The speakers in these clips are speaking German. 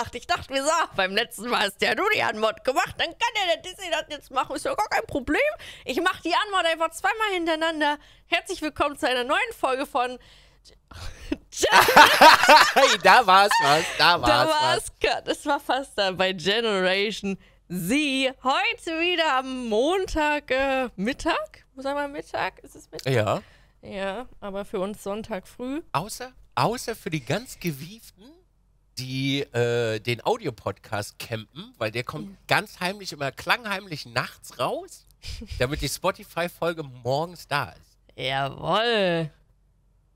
gemacht. Ich dachte mir so, beim letzten Mal hast ja nur die Anmod gemacht. Dann kann ja der Disney das jetzt machen. Ist ja gar kein Problem. Ich mache die Anmod einfach zweimal hintereinander. Herzlich willkommen zu einer neuen Folge von... da war's was, da war's da war's, was. Das war fast da bei Generation Z. heute wieder am Montag äh, Mittag, sagen wir Mittag, ist es Mittag? Ja. Ja, aber für uns Sonntag früh. Außer, außer für die ganz gewieften die äh, den Audiopodcast campen, weil der kommt ja. ganz heimlich, immer klangheimlich nachts raus, damit die Spotify-Folge morgens da ist. Jawoll.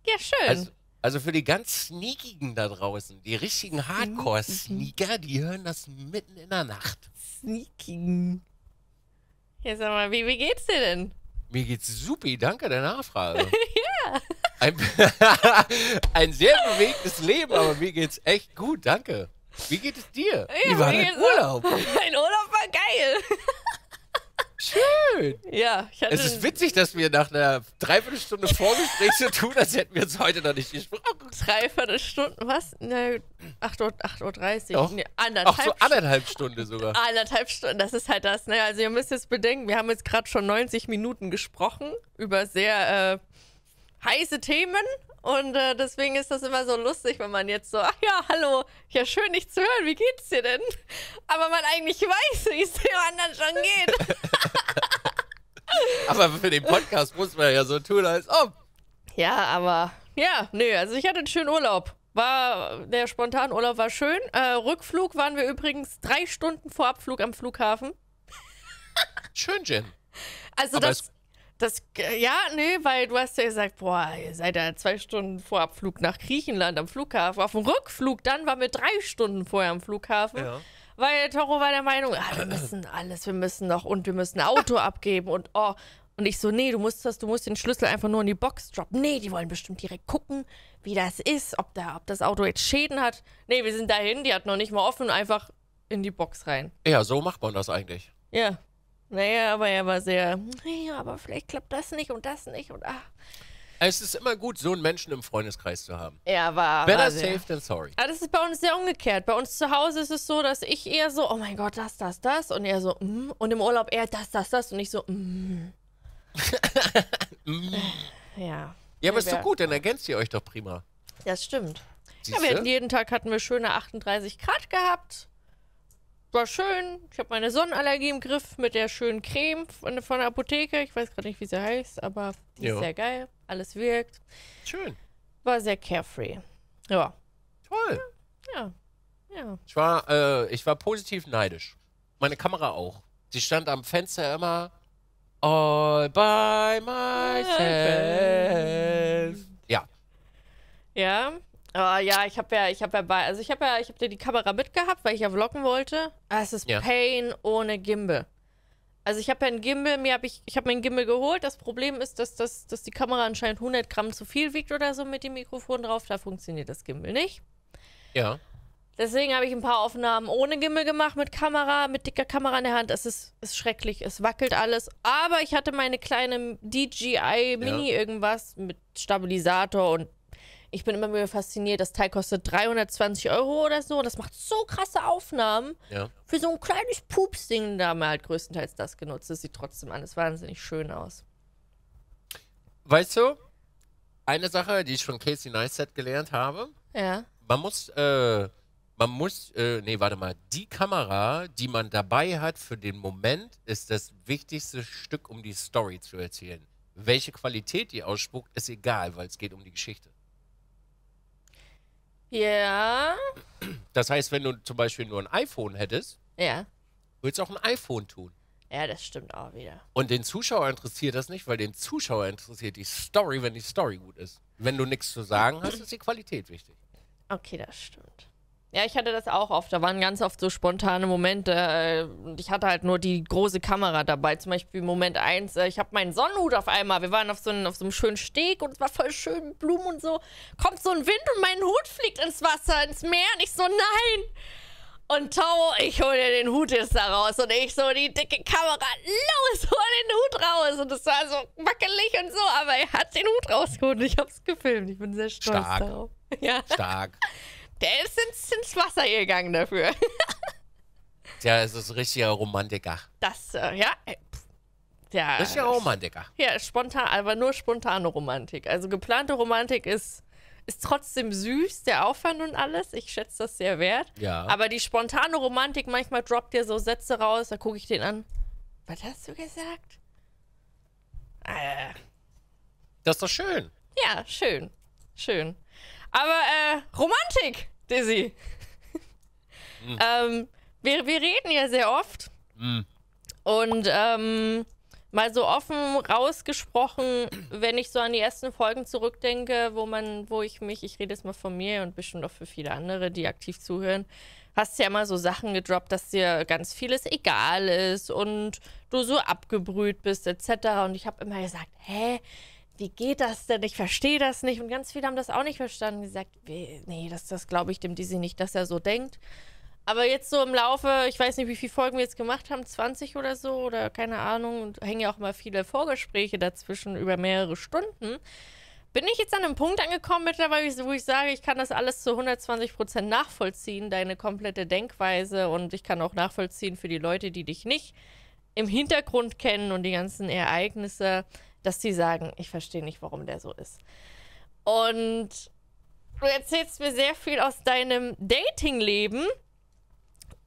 Ja, schön. Also, also, für die ganz Sneakigen da draußen, die richtigen mhm, Hardcore-Sneaker, mhm. die hören das mitten in der Nacht. Sneakigen. Ja, sag mal, wie, wie geht's dir denn? Mir geht's supi, danke der Nachfrage. ja. Ein, ein sehr bewegtes Leben, aber mir geht's echt gut, danke. Wie geht es dir? Ja, Wie war dein Urlaub? Mein Urlaub war geil. Schön. Ja, ich hatte. Es ist witzig, dass wir nach einer Dreiviertelstunde Vorgespräch so tun, als hätten wir uns heute noch nicht gesprochen. Dreiviertelstunden, was? Ne, 8.30 Uhr. Uhr nee, anderthalb Ach so, anderthalb Stunde sogar. Anderthalb Stunden, das ist halt das. Ne? Also, ihr müsst jetzt bedenken, wir haben jetzt gerade schon 90 Minuten gesprochen über sehr. Äh, heiße Themen. Und äh, deswegen ist das immer so lustig, wenn man jetzt so, ach ja, hallo, ja, schön dich zu hören, wie geht's dir denn? Aber man eigentlich weiß, wie es dem anderen schon geht. aber für den Podcast muss man ja so tun, als ob. Ja, aber, ja, nö, also ich hatte einen schönen Urlaub. War, der Spontanurlaub war schön. Äh, Rückflug waren wir übrigens drei Stunden vor Abflug am Flughafen. Schön, Jen. Also aber das das, äh, ja, nee, weil du hast ja gesagt, boah, ihr seid ja zwei Stunden vor Abflug nach Griechenland am Flughafen. Auf dem Rückflug dann waren wir drei Stunden vorher am Flughafen. Ja. Weil Toro war der Meinung, ah, wir müssen alles, wir müssen noch und wir müssen ein Auto abgeben und oh. Und ich so, nee, du musst das, du musst den Schlüssel einfach nur in die Box droppen. Nee, die wollen bestimmt direkt gucken, wie das ist, ob, da, ob das Auto jetzt Schäden hat. Nee, wir sind dahin, die hat noch nicht mal offen, einfach in die Box rein. Ja, so macht man das eigentlich. Ja. Naja, aber er war sehr, naja, aber vielleicht klappt das nicht und das nicht und ach. Also, es ist immer gut, so einen Menschen im Freundeskreis zu haben. Ja, war. Better war safe than sorry. Aber das ist bei uns sehr umgekehrt. Bei uns zu Hause ist es so, dass ich eher so, oh mein Gott, das, das, das. Und er so, mm. Und im Urlaub eher das, das, das. Und ich so, mm. mm. Ja. Ja, aber ist doch gut, dann ergänzt ihr euch doch prima. Das stimmt. Siehste? Ja, wir hatten jeden Tag hatten wir schöne 38 Grad gehabt war schön. Ich habe meine Sonnenallergie im Griff mit der schönen Creme von, von der Apotheke. Ich weiß gerade nicht, wie sie heißt, aber die jo. sehr geil. Alles wirkt. Schön. War sehr carefree. Ja. Toll. Ja. ja. ja. Ich, war, äh, ich war positiv neidisch. Meine Kamera auch. Sie stand am Fenster immer all by myself. Ja. Ja. Oh, ja, ich habe ja, ich habe ja bei, also ich habe ja, ich habe dir die Kamera mitgehabt, weil ich ja vloggen wollte. Ah, es ist ja. Pain ohne Gimbal. Also ich habe ja ein Gimbal, mir habe ich, ich habe mir einen Gimbal geholt. Das Problem ist, dass, dass, dass die Kamera anscheinend 100 Gramm zu viel wiegt oder so mit dem Mikrofon drauf. Da funktioniert das Gimbal nicht. Ja. Deswegen habe ich ein paar Aufnahmen ohne Gimbal gemacht, mit Kamera, mit dicker Kamera in der Hand. Es ist, ist schrecklich, es wackelt alles. Aber ich hatte meine kleine DJI Mini ja. irgendwas mit Stabilisator und ich bin immer wieder fasziniert. Das Teil kostet 320 Euro oder so. Das macht so krasse Aufnahmen. Ja. Für so ein kleines Pupsding, da haben wir halt größtenteils das genutzt. Das sieht trotzdem alles wahnsinnig schön aus. Weißt du, eine Sache, die ich von Casey Neistat gelernt habe. Ja. Man muss, äh, man muss, äh, nee, warte mal, die Kamera, die man dabei hat für den Moment, ist das wichtigste Stück, um die Story zu erzählen. Welche Qualität die ausspuckt, ist egal, weil es geht um die Geschichte. Ja. Das heißt, wenn du zum Beispiel nur ein iPhone hättest, ja. würdest du auch ein iPhone tun. Ja, das stimmt auch wieder. Und den Zuschauer interessiert das nicht, weil den Zuschauer interessiert die Story, wenn die Story gut ist. Wenn du nichts zu sagen hast, ist die Qualität wichtig. Okay, das stimmt. Ja, ich hatte das auch oft. Da waren ganz oft so spontane Momente. Äh, und Ich hatte halt nur die große Kamera dabei. Zum Beispiel Moment 1, äh, ich habe meinen Sonnenhut auf einmal. Wir waren auf so, einem, auf so einem schönen Steg und es war voll schön mit Blumen und so. Kommt so ein Wind und mein Hut fliegt ins Wasser, ins Meer. Und ich so, nein! Und Tau, ich hole den Hut jetzt da raus. Und ich so, die dicke Kamera, los, hol den Hut raus. Und es war so wackelig und so, aber er hat den Hut rausgeholt. Und ich es gefilmt. Ich bin sehr stolz Stark. darauf. Ja. Stark. Der ist ins, ins Wasser gegangen dafür. ja, es ist richtiger Romantiker. Das, äh, ja. Äh, ja. Richtiger Romantiker. Ja, spontan, aber nur spontane Romantik. Also geplante Romantik ist, ist trotzdem süß, der Aufwand und alles. Ich schätze das sehr wert. Ja. Aber die spontane Romantik, manchmal droppt dir so Sätze raus, da gucke ich den an. Was hast du gesagt? Äh, das ist doch schön. ja, schön. Schön. Aber äh, Romantik, Dizzy. Mhm. ähm, wir, wir reden ja sehr oft. Mhm. Und ähm, mal so offen rausgesprochen, wenn ich so an die ersten Folgen zurückdenke, wo man, wo ich mich, ich rede jetzt mal von mir und bestimmt auch für viele andere, die aktiv zuhören, hast du ja immer so Sachen gedroppt, dass dir ganz vieles egal ist und du so abgebrüht bist, etc. Und ich habe immer gesagt, hä, wie geht das denn? Ich verstehe das nicht. Und ganz viele haben das auch nicht verstanden. Gesagt, nee, das, das glaube ich dem Dizzy nicht, dass er so denkt. Aber jetzt so im Laufe, ich weiß nicht, wie viele Folgen wir jetzt gemacht haben, 20 oder so oder keine Ahnung, und hängen ja auch mal viele Vorgespräche dazwischen über mehrere Stunden. Bin ich jetzt an einem Punkt angekommen mittlerweile, wo ich sage, ich kann das alles zu 120 Prozent nachvollziehen, deine komplette Denkweise und ich kann auch nachvollziehen für die Leute, die dich nicht im Hintergrund kennen und die ganzen Ereignisse, dass die sagen, ich verstehe nicht, warum der so ist. Und du erzählst mir sehr viel aus deinem Dating-Leben,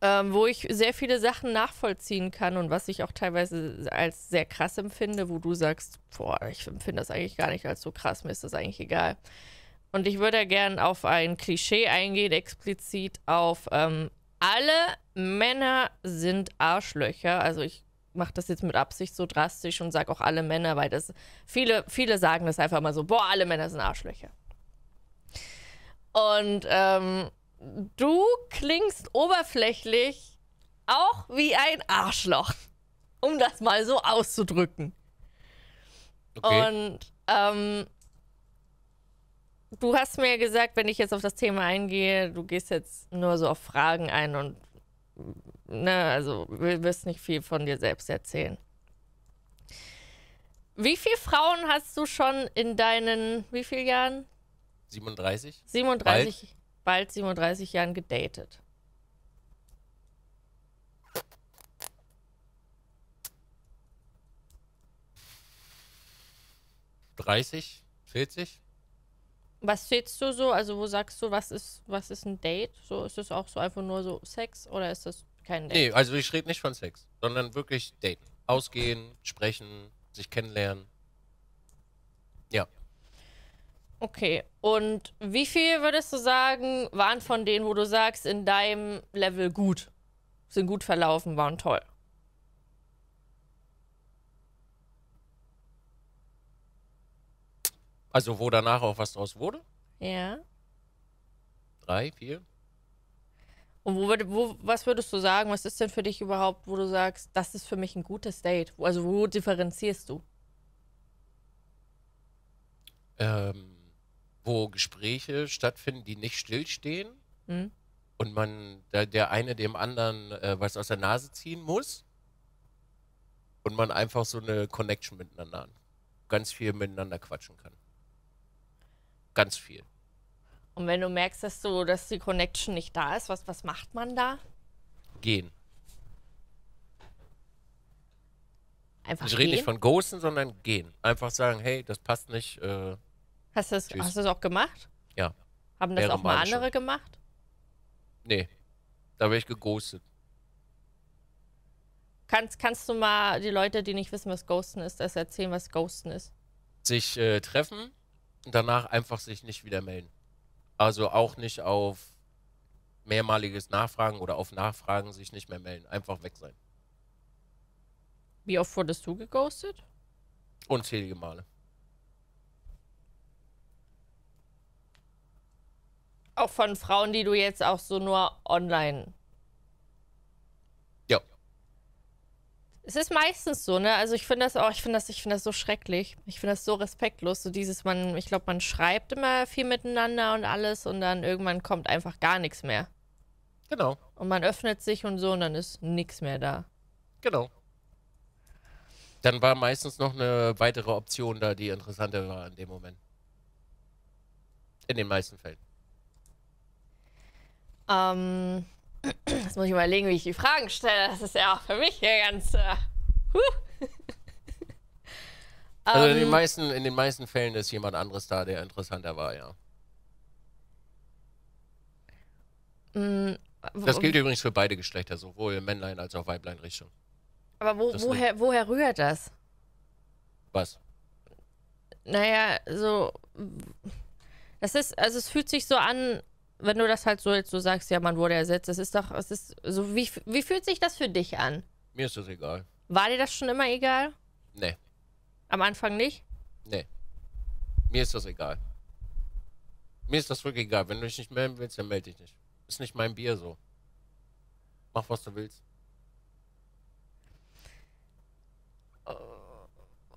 ähm, wo ich sehr viele Sachen nachvollziehen kann und was ich auch teilweise als sehr krass empfinde, wo du sagst, boah, ich empfinde das eigentlich gar nicht als so krass, mir ist das eigentlich egal. Und ich würde gern auf ein Klischee eingehen, explizit auf ähm, alle Männer sind Arschlöcher. Also ich mache das jetzt mit Absicht so drastisch und sage auch alle Männer, weil das viele, viele sagen das einfach mal so, boah, alle Männer sind Arschlöcher. Und ähm, du klingst oberflächlich auch wie ein Arschloch, um das mal so auszudrücken. Okay. Und ähm, du hast mir gesagt, wenn ich jetzt auf das Thema eingehe, du gehst jetzt nur so auf Fragen ein und ne, also wirst nicht viel von dir selbst erzählen. Wie viele Frauen hast du schon in deinen, wie vielen Jahren? 37. 37, bald, bald 37 Jahren gedatet. Dreißig, vierzig. Was schätzt du so? Also wo sagst du, was ist, was ist ein Date? So ist es auch so einfach nur so Sex oder ist das kein Date. Nee, also ich rede nicht von Sex, sondern wirklich daten. Ausgehen, sprechen, sich kennenlernen. Ja. Okay, und wie viel würdest du sagen, waren von denen, wo du sagst, in deinem Level gut? Sind gut verlaufen, waren toll? Also, wo danach auch was draus wurde? Ja. Drei, vier? Und wo würd, wo, was würdest du sagen, was ist denn für dich überhaupt, wo du sagst, das ist für mich ein gutes Date? Also wo differenzierst du? Ähm, wo Gespräche stattfinden, die nicht stillstehen mhm. und man, der, der, eine dem anderen äh, was aus der Nase ziehen muss und man einfach so eine Connection miteinander hat. Ganz viel miteinander quatschen kann. Ganz viel. Und wenn du merkst, dass du, dass die Connection nicht da ist, was, was macht man da? Gehen. Einfach ich rede nicht von ghosten, sondern gehen. Einfach sagen, hey, das passt nicht. Äh, hast du das, tschüss. hast das auch gemacht? Ja. Haben das auch mal andere schon. gemacht? Nee. Da wäre ich geghostet. Kannst, kannst du mal die Leute, die nicht wissen, was Ghosten ist, das erzählen, was Ghosten ist? Sich äh, treffen und danach einfach sich nicht wieder melden. Also auch nicht auf mehrmaliges Nachfragen oder auf Nachfragen sich nicht mehr melden. Einfach weg sein. Wie oft wurdest du geghostet? Unzählige Male. Auch von Frauen, die du jetzt auch so nur online Es ist meistens so, ne? Also ich finde das auch, ich finde das, ich finde das so schrecklich. Ich finde das so respektlos. So dieses, man, ich glaube, man schreibt immer viel miteinander und alles und dann irgendwann kommt einfach gar nichts mehr. Genau. Und man öffnet sich und so und dann ist nichts mehr da. Genau. Dann war meistens noch eine weitere Option da, die interessanter war in dem Moment. In den meisten Fällen. Ähm, Jetzt muss ich überlegen, wie ich die Fragen stelle. Das ist ja auch für mich hier ganz. Äh, huh. Also in den, ähm, meisten, in den meisten Fällen ist jemand anderes da, der interessanter war, ja. Mm, das gilt übrigens für beide Geschlechter, sowohl Männlein als auch Weiblein-Richtung. Aber wo, woher, woher rührt das? Was? Naja, so. Das ist, also es fühlt sich so an, wenn du das halt so jetzt so sagst, ja, man wurde ersetzt, das ist doch, es ist so, wie, wie fühlt sich das für dich an? Mir ist das egal. War dir das schon immer egal? Nee. Am Anfang nicht? Nee. Mir ist das egal. Mir ist das wirklich egal. Wenn du dich nicht melden willst, dann melde dich nicht. Ist nicht mein Bier so. Mach, was du willst.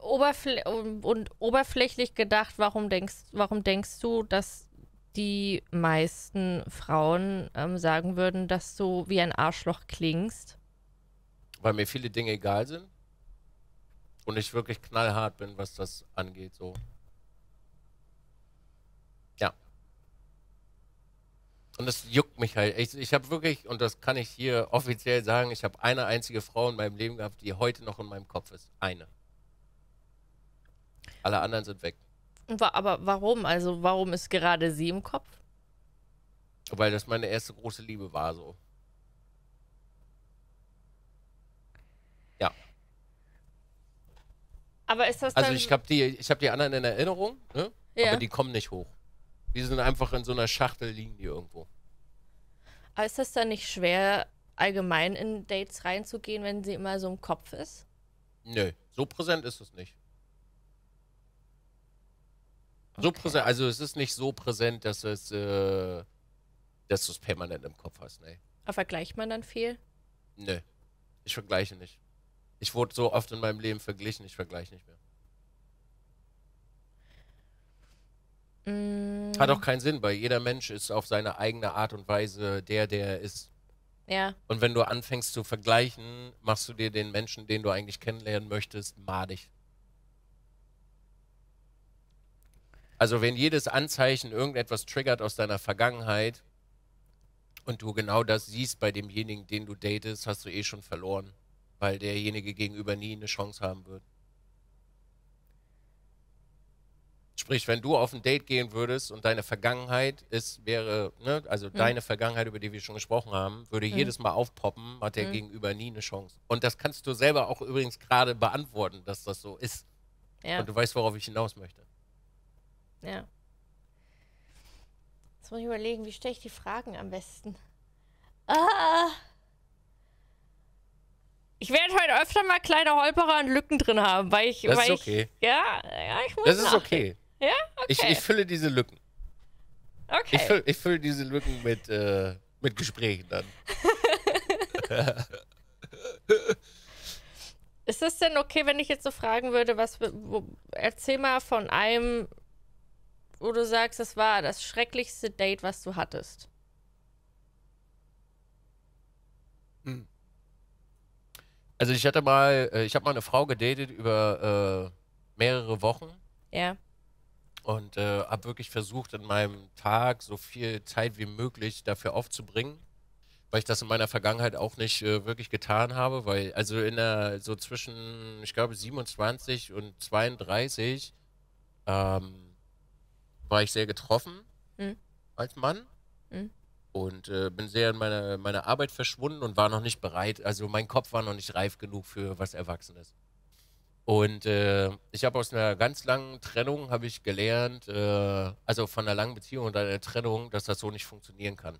Oberfl und oberflächlich gedacht, warum denkst, warum denkst du, dass die meisten Frauen ähm, sagen würden, dass du wie ein Arschloch klingst? Weil mir viele Dinge egal sind und ich wirklich knallhart bin, was das angeht, so. Ja. Und das juckt mich halt. Ich, ich habe wirklich, und das kann ich hier offiziell sagen, ich habe eine einzige Frau in meinem Leben gehabt, die heute noch in meinem Kopf ist. Eine. Alle anderen sind weg. Aber warum? Also warum ist gerade sie im Kopf? Weil das meine erste große Liebe war so. Ja. Aber ist das Also ich habe die, ich habe die anderen in Erinnerung, ne? Ja. Aber die kommen nicht hoch. Die sind einfach in so einer Schachtel liegen die irgendwo. Aber ist das dann nicht schwer, allgemein in Dates reinzugehen, wenn sie immer so im Kopf ist? Nö, so präsent ist es nicht. Okay. präsent, also es ist nicht so präsent, dass es, äh, dass du es permanent im Kopf hast, ne? Aber vergleicht man dann viel? Nö. Ich vergleiche nicht. Ich wurde so oft in meinem Leben verglichen, ich vergleiche nicht mehr. Mm. Hat auch keinen Sinn, weil jeder Mensch ist auf seine eigene Art und Weise der, der ist. Ja. Und wenn du anfängst zu vergleichen, machst du dir den Menschen, den du eigentlich kennenlernen möchtest, madig. Also wenn jedes Anzeichen irgendetwas triggert aus deiner Vergangenheit und du genau das siehst bei demjenigen, den du datest, hast du eh schon verloren, weil derjenige gegenüber nie eine Chance haben wird. Sprich, wenn du auf ein Date gehen würdest und deine Vergangenheit ist, wäre, ne, also mhm. deine Vergangenheit, über die wir schon gesprochen haben, würde mhm. jedes Mal aufpoppen, hat der mhm. Gegenüber nie eine Chance. Und das kannst du selber auch übrigens gerade beantworten, dass das so ist. Ja. Und du weißt, worauf ich hinaus möchte. Ja. Jetzt muss ich überlegen, wie stelle ich die Fragen am besten? Ah! Ich werde heute öfter mal kleine Holperer und Lücken drin haben, weil ich. Das weil ist okay. Ich, ja, ja, ich muss. Das nachdenken. ist okay. Ja, okay. Ich, ich fülle diese Lücken. Okay. Ich fülle, ich fülle diese Lücken mit, äh, mit Gesprächen dann. ist das denn okay, wenn ich jetzt so fragen würde, was. Wo, erzähl mal von einem wo du sagst, das war das schrecklichste Date, was du hattest? Hm. Also ich hatte mal, äh, ich habe mal eine Frau gedatet über äh, mehrere Wochen. Ja. Und äh, habe wirklich versucht, in meinem Tag so viel Zeit wie möglich dafür aufzubringen, weil ich das in meiner Vergangenheit auch nicht äh, wirklich getan habe, weil also in der so zwischen, ich glaube 27 und 32 ähm, war ich sehr getroffen mhm. als Mann. Mhm. Und äh, bin sehr in meine, meine Arbeit verschwunden und war noch nicht bereit. Also mein Kopf war noch nicht reif genug für was Erwachsenes. Und äh, ich habe aus einer ganz langen Trennung habe ich gelernt, äh, also von einer langen Beziehung und einer Trennung, dass das so nicht funktionieren kann.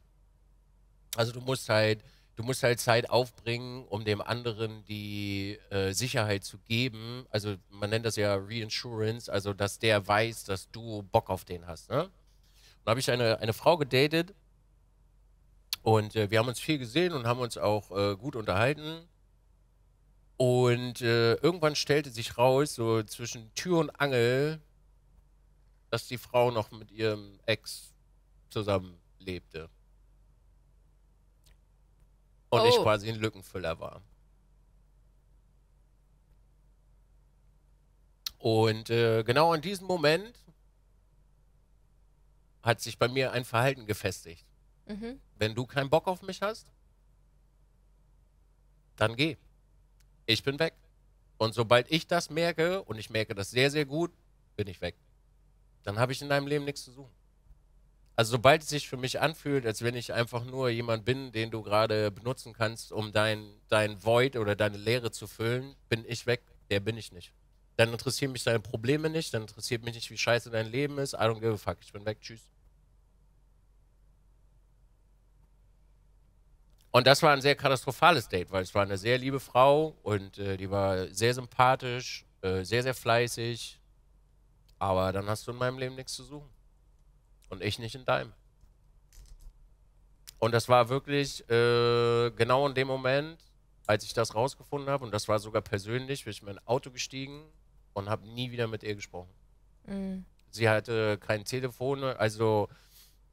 Also du musst halt du musst halt Zeit aufbringen, um dem anderen die äh, Sicherheit zu geben. Also man nennt das ja Reinsurance, also dass der weiß, dass du Bock auf den hast. Ne? Da habe ich eine, eine Frau gedatet und äh, wir haben uns viel gesehen und haben uns auch äh, gut unterhalten. Und äh, irgendwann stellte sich raus, so zwischen Tür und Angel, dass die Frau noch mit ihrem Ex zusammenlebte. lebte. Und oh. ich quasi ein Lückenfüller war. Und äh, genau in diesem Moment hat sich bei mir ein Verhalten gefestigt. Mhm. Wenn du keinen Bock auf mich hast, dann geh. Ich bin weg. Und sobald ich das merke, und ich merke das sehr, sehr gut, bin ich weg. Dann habe ich in deinem Leben nichts zu suchen. Also sobald es sich für mich anfühlt, als wenn ich einfach nur jemand bin, den du gerade benutzen kannst, um dein, dein Void oder deine Leere zu füllen, bin ich weg, der bin ich nicht. Dann interessieren mich deine Probleme nicht, dann interessiert mich nicht, wie scheiße dein Leben ist. I don't give a fuck, ich bin weg, tschüss. Und das war ein sehr katastrophales Date, weil es war eine sehr liebe Frau und äh, die war sehr sympathisch, äh, sehr, sehr fleißig. Aber dann hast du in meinem Leben nichts zu suchen und ich nicht in deinem. Und das war wirklich äh, genau in dem Moment, als ich das rausgefunden habe, und das war sogar persönlich, bin ich in mein Auto gestiegen und habe nie wieder mit ihr gesprochen. Mhm. Sie hatte kein Telefon, also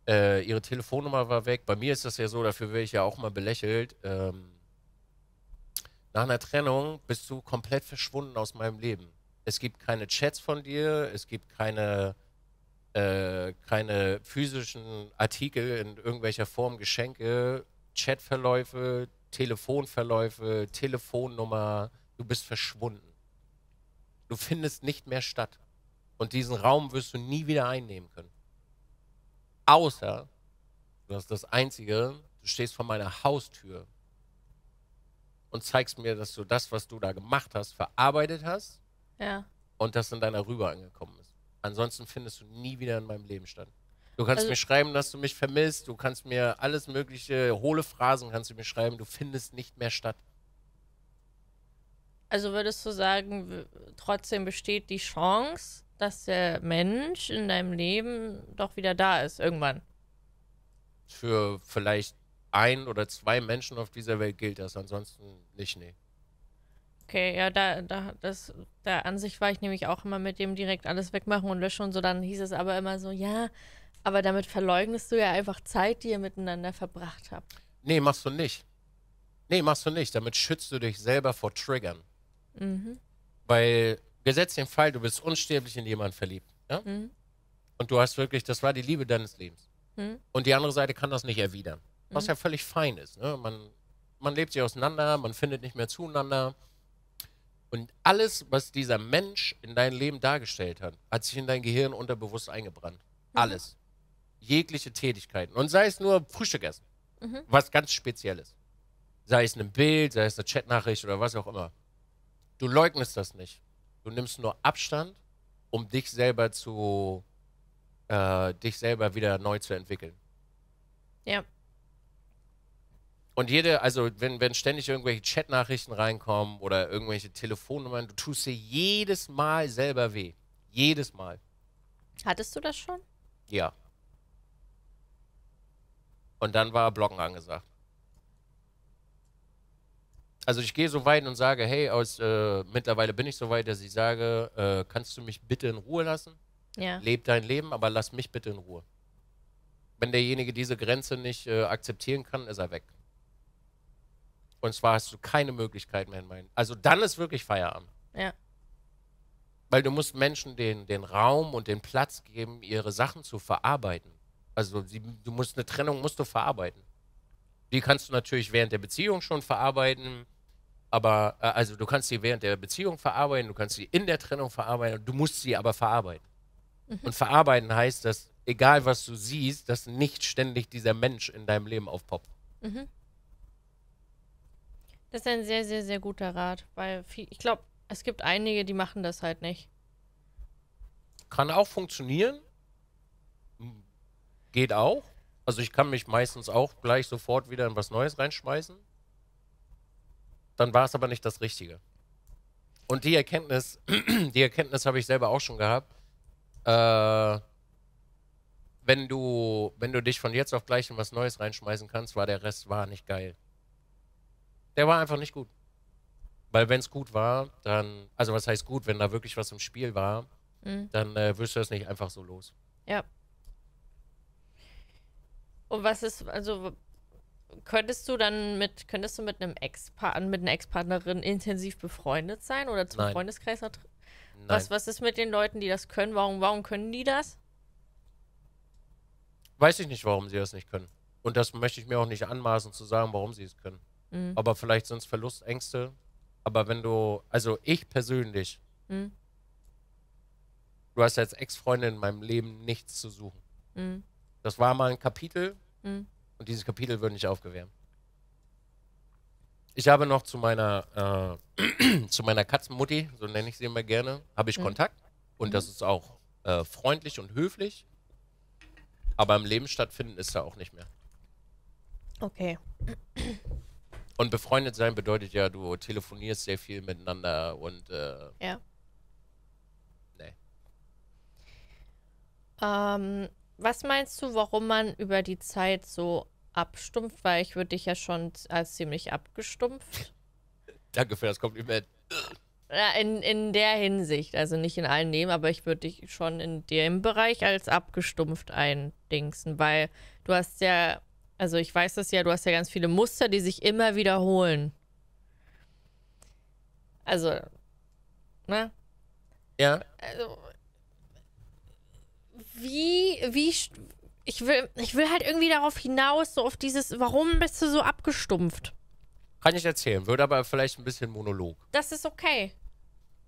äh, ihre Telefonnummer war weg. Bei mir ist das ja so, dafür werde ich ja auch mal belächelt. Ähm, nach einer Trennung bist du komplett verschwunden aus meinem Leben. Es gibt keine Chats von dir, es gibt keine äh, keine physischen Artikel in irgendwelcher Form, Geschenke, Chatverläufe, Telefonverläufe, Telefonnummer, du bist verschwunden. Du findest nicht mehr statt. Und diesen Raum wirst du nie wieder einnehmen können. Außer, du hast das Einzige, du stehst vor meiner Haustür und zeigst mir, dass du das, was du da gemacht hast, verarbeitet hast ja. und das in deiner Rübe angekommen ist. Ansonsten findest du nie wieder in meinem Leben statt. Du kannst also, mir schreiben, dass du mich vermisst. Du kannst mir alles mögliche, hohle Phrasen kannst du mir schreiben. Du findest nicht mehr statt. Also würdest du sagen, trotzdem besteht die Chance, dass der Mensch in deinem Leben doch wieder da ist, irgendwann? Für vielleicht ein oder zwei Menschen auf dieser Welt gilt das. Ansonsten nicht, nee. Okay, ja, da, da, das, da an sich war ich nämlich auch immer mit dem direkt alles wegmachen und löschen und so. Dann hieß es aber immer so, ja, aber damit verleugnest du ja einfach Zeit, die ihr miteinander verbracht habt. Nee, machst du nicht. Nee, machst du nicht. Damit schützt du dich selber vor Triggern. Mhm. Weil, gesetzt den Fall, du bist unsterblich in jemanden verliebt. Ja? Mhm. Und du hast wirklich, das war die Liebe deines Lebens. Mhm. Und die andere Seite kann das nicht erwidern. Was mhm. ja völlig fein ist. Ne? Man, man lebt sich auseinander, man findet nicht mehr zueinander. Und alles, was dieser Mensch in dein Leben dargestellt hat, hat sich in dein Gehirn unterbewusst eingebrannt. Mhm. Alles. Jegliche Tätigkeiten. Und sei es nur Frühstück essen. Mhm. Was ganz Spezielles. Sei es ein Bild, sei es eine Chatnachricht oder was auch immer. Du leugnest das nicht. Du nimmst nur Abstand, um dich selber zu, äh, dich selber wieder neu zu entwickeln. Ja. Und jede, also wenn, wenn ständig irgendwelche Chatnachrichten reinkommen oder irgendwelche Telefonnummern, du tust dir jedes Mal selber weh. Jedes Mal. Hattest du das schon? Ja. Und dann war Blocken angesagt. Also ich gehe so weit und sage, hey, aus, äh, mittlerweile bin ich so weit, dass ich sage, äh, kannst du mich bitte in Ruhe lassen? Ja. Leb dein Leben, aber lass mich bitte in Ruhe. Wenn derjenige diese Grenze nicht äh, akzeptieren kann, ist er weg. Und zwar hast du keine Möglichkeit mehr in meinen. Also dann ist wirklich Feierabend. Ja. Weil du musst Menschen den, den Raum und den Platz geben, ihre Sachen zu verarbeiten. Also sie, du musst eine Trennung musst du verarbeiten. Die kannst du natürlich während der Beziehung schon verarbeiten, aber äh, also du kannst sie während der Beziehung verarbeiten, du kannst sie in der Trennung verarbeiten, du musst sie aber verarbeiten. Mhm. Und verarbeiten heißt, dass egal was du siehst, dass nicht ständig dieser Mensch in deinem Leben aufpoppt. Mhm. Das ist ein sehr, sehr, sehr guter Rat, weil viel, ich glaube, es gibt einige, die machen das halt nicht. Kann auch funktionieren. Hm. Geht auch. Also ich kann mich meistens auch gleich sofort wieder in was Neues reinschmeißen. Dann war es aber nicht das Richtige. Und die Erkenntnis, die Erkenntnis habe ich selber auch schon gehabt. Äh, wenn du, wenn du dich von jetzt auf gleich in was Neues reinschmeißen kannst, war der Rest war nicht geil. Der war einfach nicht gut. Weil wenn es gut war, dann, also was heißt gut, wenn da wirklich was im Spiel war, mhm. dann äh, wirst du das nicht einfach so los. Ja. Und was ist, also könntest du dann mit, könntest du mit einem Ex partner mit einer Ex-Partnerin intensiv befreundet sein oder zum Nein. Freundeskreis? Nein. Was, was ist mit den Leuten, die das können? Warum, warum können die das? Weiß ich nicht, warum sie das nicht können. Und das möchte ich mir auch nicht anmaßen zu sagen, warum sie es können. Mhm. Aber vielleicht sind es Verlustängste. Aber wenn du, also ich persönlich, mhm. du hast als Ex-Freundin in meinem Leben nichts zu suchen. Mhm. Das war mal ein Kapitel mhm. und dieses Kapitel würde nicht aufgewärmt. Ich habe noch zu meiner, äh, zu meiner Katzenmutti, so nenne ich sie immer gerne, habe ich mhm. Kontakt. Und das mhm. ist auch äh, freundlich und höflich. Aber im Leben stattfinden ist da auch nicht mehr. Okay. Und befreundet sein bedeutet ja, du telefonierst sehr viel miteinander und. Äh, ja. Nee. Ähm, was meinst du, warum man über die Zeit so abstumpft? Weil ich würde dich ja schon als ziemlich abgestumpft. Danke für das Kompliment. in, in der Hinsicht, also nicht in allen nehmen, aber ich würde dich schon in dem Bereich als abgestumpft eindingsen, weil du hast ja also ich weiß das ja, du hast ja ganz viele Muster, die sich immer wiederholen. Also, ne? Ja. Also, wie, wie, ich will, ich will halt irgendwie darauf hinaus, so auf dieses, warum bist du so abgestumpft? Kann ich erzählen, wird aber vielleicht ein bisschen monolog. Das ist okay.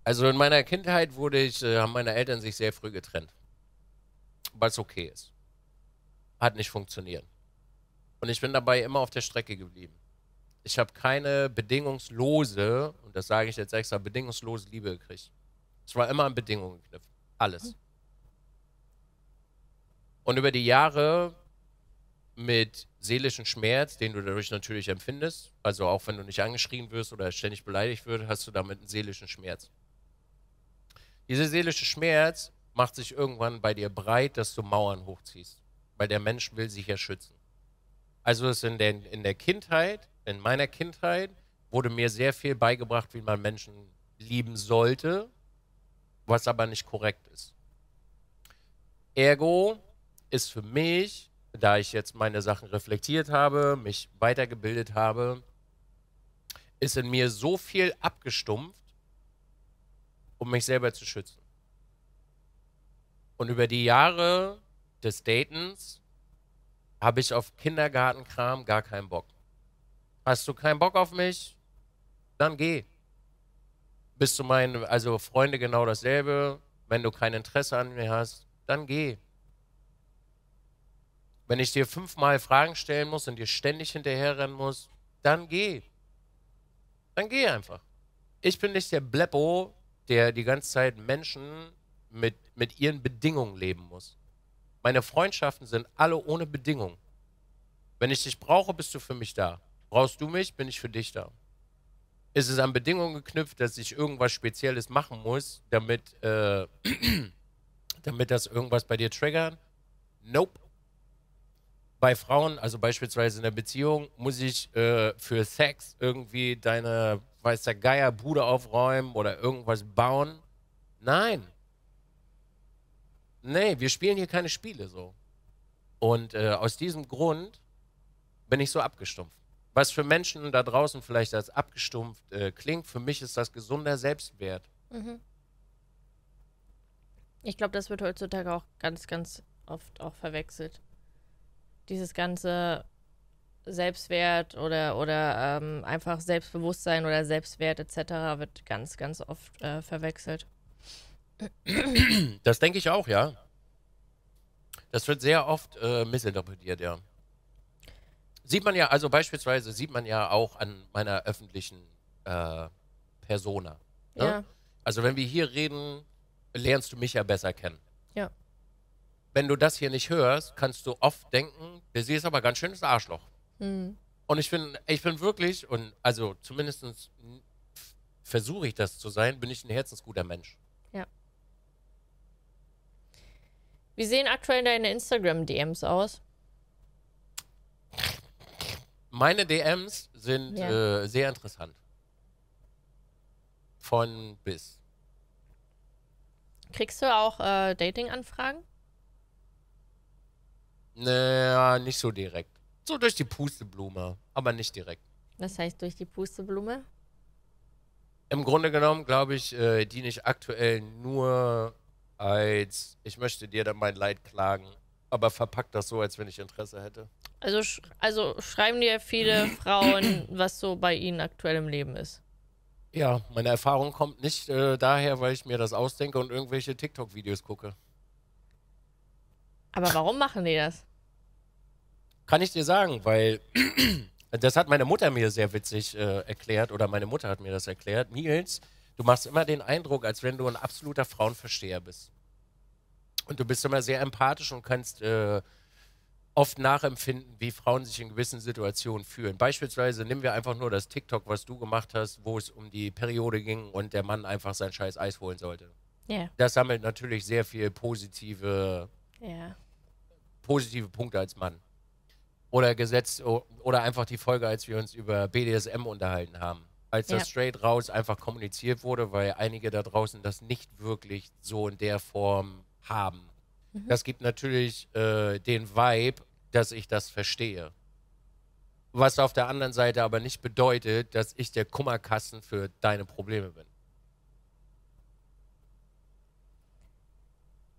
Also in meiner Kindheit wurde ich, äh, haben meine Eltern sich sehr früh getrennt. Was okay ist. Hat nicht funktioniert. Und ich bin dabei immer auf der Strecke geblieben. Ich habe keine bedingungslose, und das sage ich jetzt extra, bedingungslose Liebe gekriegt. Es war immer an Bedingungen geknüpft. Alles. Und über die Jahre mit seelischem Schmerz, den du dadurch natürlich empfindest, also auch wenn du nicht angeschrien wirst oder ständig beleidigt wirst, hast du damit einen seelischen Schmerz. Dieser seelische Schmerz macht sich irgendwann bei dir breit, dass du Mauern hochziehst, weil der Mensch will sich ja schützen. Also in der, in der Kindheit, in meiner Kindheit, wurde mir sehr viel beigebracht, wie man Menschen lieben sollte, was aber nicht korrekt ist. Ergo ist für mich, da ich jetzt meine Sachen reflektiert habe, mich weitergebildet habe, ist in mir so viel abgestumpft, um mich selber zu schützen. Und über die Jahre des Datens habe ich auf Kindergartenkram gar keinen Bock. Hast du keinen Bock auf mich? Dann geh. Bist du mein, also Freunde genau dasselbe. Wenn du kein Interesse an mir hast, dann geh. Wenn ich dir fünfmal Fragen stellen muss und dir ständig hinterherrennen muss, dann geh. Dann geh einfach. Ich bin nicht der Bleppo, der die ganze Zeit Menschen mit, mit ihren Bedingungen leben muss. Meine Freundschaften sind alle ohne Bedingungen. Wenn ich dich brauche, bist du für mich da. Brauchst du mich, bin ich für dich da. Ist es an Bedingungen geknüpft, dass ich irgendwas Spezielles machen muss, damit, äh, damit das irgendwas bei dir triggert? Nope. Bei Frauen, also beispielsweise in der Beziehung, muss ich äh, für Sex irgendwie deine, weiß der Geier, Bude aufräumen oder irgendwas bauen? Nein. Nee, wir spielen hier keine Spiele so. Und äh, aus diesem Grund bin ich so abgestumpft. Was für Menschen da draußen vielleicht als abgestumpft äh, klingt, für mich ist das gesunder Selbstwert. Mhm. Ich glaube, das wird heutzutage auch ganz, ganz oft auch verwechselt. Dieses ganze Selbstwert oder, oder ähm, einfach Selbstbewusstsein oder Selbstwert etc. wird ganz, ganz oft äh, verwechselt. Das denke ich auch, ja. Das wird sehr oft äh, missinterpretiert, ja. Sieht man ja, also beispielsweise sieht man ja auch an meiner öffentlichen äh, Persona. Ne? Ja. Also wenn wir hier reden, lernst du mich ja besser kennen. Ja. Wenn du das hier nicht hörst, kannst du oft denken, der sie ist aber ganz schönes Arschloch. Mhm. Und ich bin, ich bin wirklich, und also zumindest versuche ich das zu sein, bin ich ein herzensguter Mensch. Ja. Wie sehen aktuell deine Instagram-DMs aus? Meine DMs sind ja. äh, sehr interessant. Von bis. Kriegst du auch äh, Dating-Anfragen? Naja, nicht so direkt. So durch die Pusteblume, aber nicht direkt. Was heißt durch die Pusteblume? Im Grunde genommen glaube ich, äh, diene ich aktuell nur als ich möchte dir dann mein Leid klagen, aber verpackt das so, als wenn ich Interesse hätte. Also, sch also schreiben dir viele Frauen, was so bei ihnen aktuell im Leben ist. Ja, meine Erfahrung kommt nicht äh, daher, weil ich mir das ausdenke und irgendwelche TikTok-Videos gucke. Aber warum machen die das? Kann ich dir sagen, weil das hat meine Mutter mir sehr witzig äh, erklärt oder meine Mutter hat mir das erklärt. Nils, Du machst immer den Eindruck, als wenn du ein absoluter Frauenversteher bist. Und du bist immer sehr empathisch und kannst äh, oft nachempfinden, wie Frauen sich in gewissen Situationen fühlen. Beispielsweise nehmen wir einfach nur das TikTok, was du gemacht hast, wo es um die Periode ging und der Mann einfach sein scheiß Eis holen sollte. Yeah. Das sammelt natürlich sehr viel positive, yeah. positive Punkte als Mann. Oder gesetzt oder einfach die Folge, als wir uns über BDSM unterhalten haben als das straight raus einfach kommuniziert wurde, weil einige da draußen das nicht wirklich so in der Form haben. Mhm. Das gibt natürlich äh, den Vibe, dass ich das verstehe. Was auf der anderen Seite aber nicht bedeutet, dass ich der Kummerkasten für deine Probleme bin.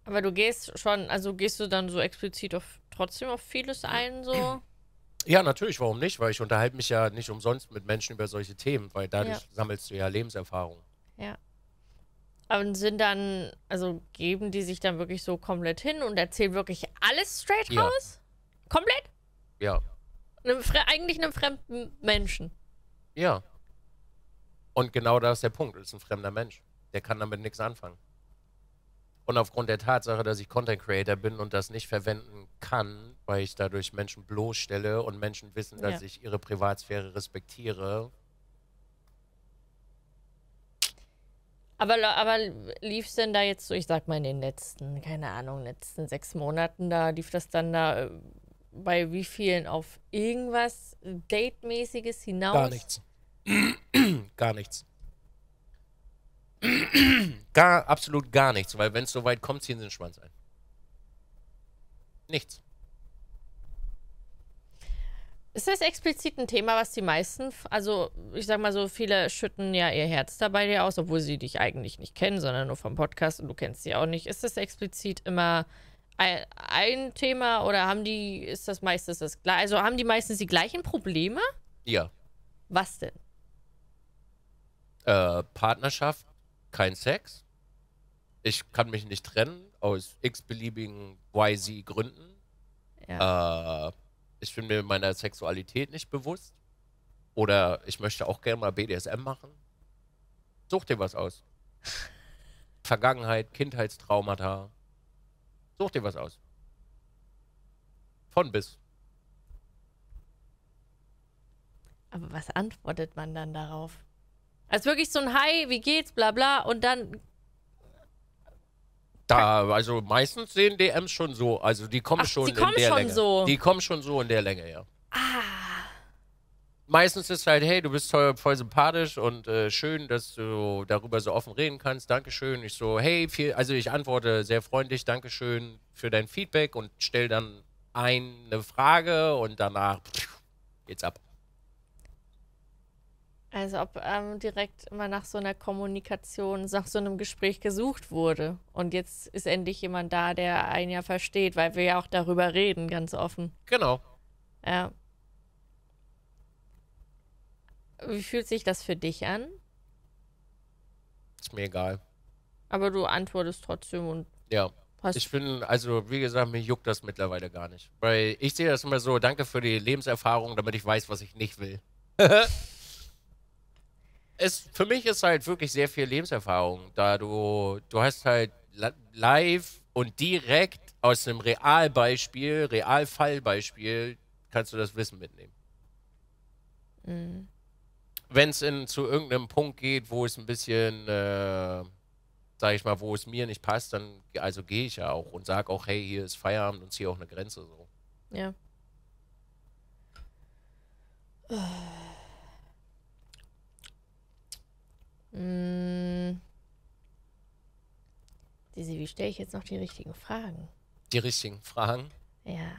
Aber du gehst schon, also gehst du dann so explizit auf trotzdem auf vieles ein, so? Ja, natürlich, warum nicht? Weil ich unterhalte mich ja nicht umsonst mit Menschen über solche Themen, weil dadurch Ja. sammelst du ja Lebenserfahrung. Ja. Und sind dann, also geben die sich dann wirklich so komplett hin und erzählen wirklich alles straight Ja. raus? Komplett? Ja. Einem eigentlich einem fremden Menschen. Ja. Und genau da ist der Punkt. Das ist ein fremder Mensch. Der kann damit nichts anfangen. Und aufgrund der Tatsache, dass ich Content Creator bin und das nicht verwenden kann, weil ich dadurch Menschen bloßstelle und Menschen wissen, dass ja. ich ihre Privatsphäre respektiere. Aber, aber lief es denn da jetzt so, ich sag mal in den letzten, keine Ahnung, letzten sechs Monaten, da lief das dann da äh, bei wie vielen auf irgendwas Date-mäßiges hinaus? Gar nichts. Gar nichts gar, absolut gar nichts, weil wenn es so weit kommt, ziehen sie den Schwanz ein. Nichts. Ist das explizit ein Thema, was die meisten, also ich sag mal so, viele schütten ja ihr Herz dabei dir aus, obwohl sie dich eigentlich nicht kennen, sondern nur vom Podcast und du kennst sie auch nicht. Ist das explizit immer ein, Thema oder haben die, ist das meistens das gleiche, also haben die meistens die gleichen Probleme? Ja. Was denn? Äh, Partnerschaft, kein Sex. Ich kann mich nicht trennen aus x-beliebigen YZ Gründen. Ja. Äh, ich bin mir meiner Sexualität nicht bewusst. Oder ich möchte auch gerne mal BDSM machen. Such dir was aus. Vergangenheit, Kindheitstraumata. Such dir was aus. Von bis. Aber was antwortet man dann darauf? Also wirklich so ein Hi, wie geht's, bla bla und dann. Da, also meistens sehen DMs schon so. Also die kommen Ach, schon die kommen in der schon Länge. So. Die kommen schon so in der Länge, ja. Ah. Meistens ist halt, hey, du bist voll, voll sympathisch und äh, schön, dass du darüber so offen reden kannst. Dankeschön. Ich so, hey, viel, also ich antworte sehr freundlich, Dankeschön für dein Feedback und stell dann eine Frage und danach pff, geht's ab. Also ob ähm, direkt immer nach so einer Kommunikation, nach so einem Gespräch gesucht wurde. Und jetzt ist endlich jemand da, der einen ja versteht, weil wir ja auch darüber reden, ganz offen. Genau. Ja. Wie fühlt sich das für dich an? Ist mir egal. Aber du antwortest trotzdem und. Ja. Hast ich bin, also wie gesagt, mir juckt das mittlerweile gar nicht. Weil ich sehe das immer so, danke für die Lebenserfahrung, damit ich weiß, was ich nicht will. es, für mich ist halt wirklich sehr viel Lebenserfahrung, da du, du hast halt live und direkt aus einem Realbeispiel, Realfallbeispiel, kannst du das Wissen mitnehmen. Mhm. Wenn es zu irgendeinem Punkt geht, wo es ein bisschen, äh, sag ich mal, wo es mir nicht passt, dann also gehe ich ja auch und sage auch, hey, hier ist Feierabend und ziehe auch eine Grenze so. Ja. Hm. Diese, wie stelle ich jetzt noch die richtigen Fragen? Die richtigen Fragen? Ja.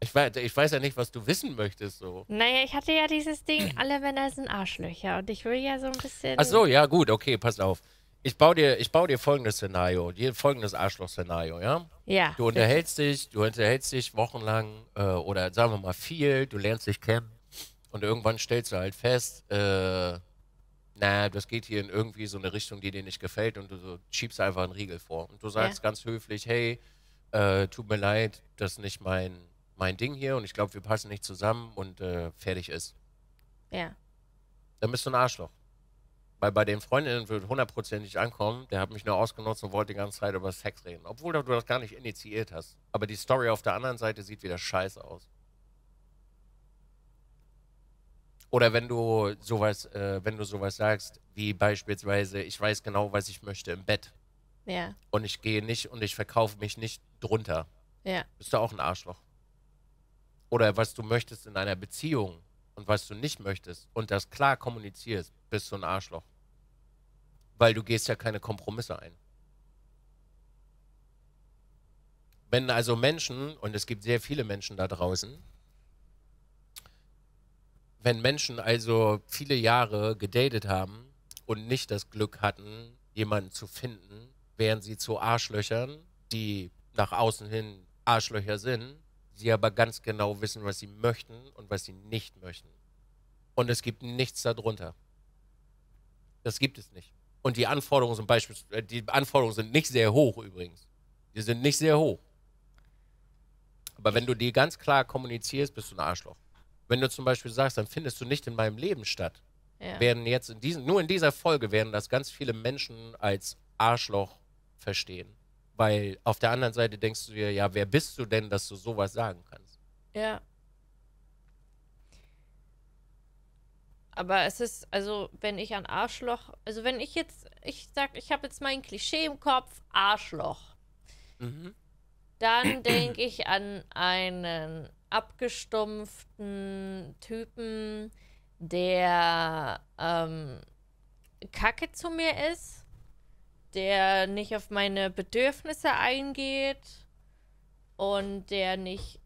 Ich weiß, ich weiß ja nicht, was du wissen möchtest, so. Naja, ich hatte ja dieses Ding, alle Männer sind Arschlöcher und ich will ja so ein bisschen. Ach so, ja, gut, okay, pass auf. Ich baue dir, ich baue dir folgendes Szenario, dir folgendes Arschloch-Szenario, ja? Ja. Du unterhältst bitte. dich, du unterhältst dich wochenlang äh, oder sagen wir mal viel, du lernst dich kennen und irgendwann stellst du halt fest, äh, na, das geht hier in irgendwie so eine Richtung, die dir nicht gefällt und du so schiebst einfach einen Riegel vor. Und du sagst ja. ganz höflich, hey, äh, tut mir leid, das ist nicht mein, mein Ding hier und ich glaube, wir passen nicht zusammen und äh, fertig ist. Ja. Dann bist du ein Arschloch. Weil bei den Freundinnen wird hundertprozentig ankommen, der hat mich nur ausgenutzt und wollte die ganze Zeit über Sex reden. Obwohl du das gar nicht initiiert hast. Aber die Story auf der anderen Seite sieht wieder scheiße aus. Oder wenn du sowas, äh, wenn du sowas sagst, wie beispielsweise, ich weiß genau, was ich möchte im Bett. Ja. Und ich gehe nicht und ich verkaufe mich nicht drunter. Ja. Bist du auch ein Arschloch. Oder was du möchtest in einer Beziehung und was du nicht möchtest und das klar kommunizierst, bist du ein Arschloch. Weil du gehst ja keine Kompromisse ein. Wenn also Menschen, und es gibt sehr viele Menschen da draußen, wenn Menschen also viele Jahre gedatet haben und nicht das Glück hatten, jemanden zu finden, wären sie zu Arschlöchern, die nach außen hin Arschlöcher sind, sie aber ganz genau wissen, was sie möchten und was sie nicht möchten. Und es gibt nichts darunter. Das gibt es nicht. Und die Anforderungen sind beispielsweise, äh, die Anforderungen sind nicht sehr hoch übrigens. Die sind nicht sehr hoch. Aber wenn du die ganz klar kommunizierst, bist du ein Arschloch. Wenn du zum Beispiel sagst, dann findest du nicht in meinem Leben statt, ja. werden jetzt in diesen, nur in dieser Folge werden das ganz viele Menschen als Arschloch verstehen. Weil auf der anderen Seite denkst du dir, ja, wer bist du denn, dass du sowas sagen kannst? Ja. Aber es ist, also, wenn ich an Arschloch, also wenn ich jetzt, ich sag, ich habe jetzt mein Klischee im Kopf, Arschloch. Mhm. Dann denke ich an einen abgestumpften Typen, der ähm, kacke zu mir ist, der nicht auf meine Bedürfnisse eingeht und der nicht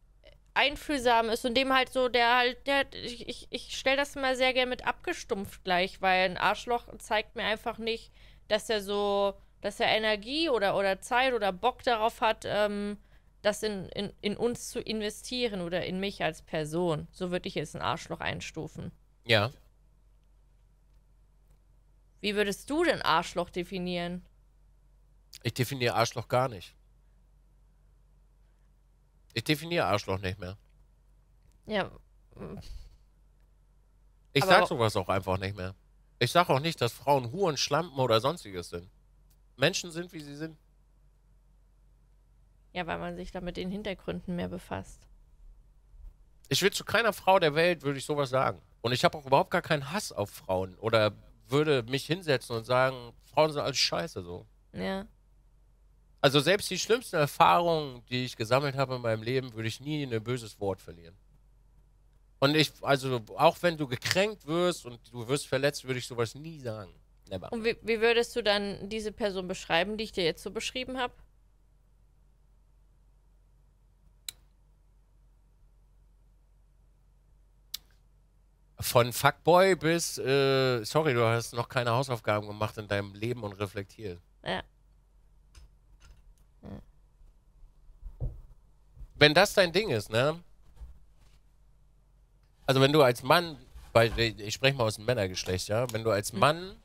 einfühlsam ist und dem halt so, der halt, der, ich, ich, ich stelle das immer sehr gerne mit abgestumpft gleich, weil ein Arschloch zeigt mir einfach nicht, dass er so dass er Energie oder, oder Zeit oder Bock darauf hat, ähm, das in, in, in uns zu investieren oder in mich als Person. So würde ich jetzt ein Arschloch einstufen. Ja. Wie würdest du denn Arschloch definieren? Ich definiere Arschloch gar nicht. Ich definiere Arschloch nicht mehr. Ja. Ich Aber sag sowas auch einfach nicht mehr. Ich sag auch nicht, dass Frauen Huren, Schlampen oder sonstiges sind. Menschen sind, wie sie sind? Ja, weil man sich da mit den Hintergründen mehr befasst. Ich will zu keiner Frau der Welt, würde ich sowas sagen. Und ich habe auch überhaupt gar keinen Hass auf Frauen. Oder würde mich hinsetzen und sagen, Frauen sind alles scheiße so. Ja. Also selbst die schlimmsten Erfahrungen, die ich gesammelt habe in meinem Leben, würde ich nie ein böses Wort verlieren. Und ich, also auch wenn du gekränkt wirst und du wirst verletzt, würde ich sowas nie sagen. Never. Und wie, wie würdest du dann diese Person beschreiben, die ich dir jetzt so beschrieben habe? Von Fuckboy bis, äh, sorry, du hast noch keine Hausaufgaben gemacht in deinem Leben und reflektiert. Ja. Hm. Wenn das dein Ding ist, ne? Also wenn du als Mann, weil ich spreche mal aus dem Männergeschlecht, ja, wenn du als hm. Mann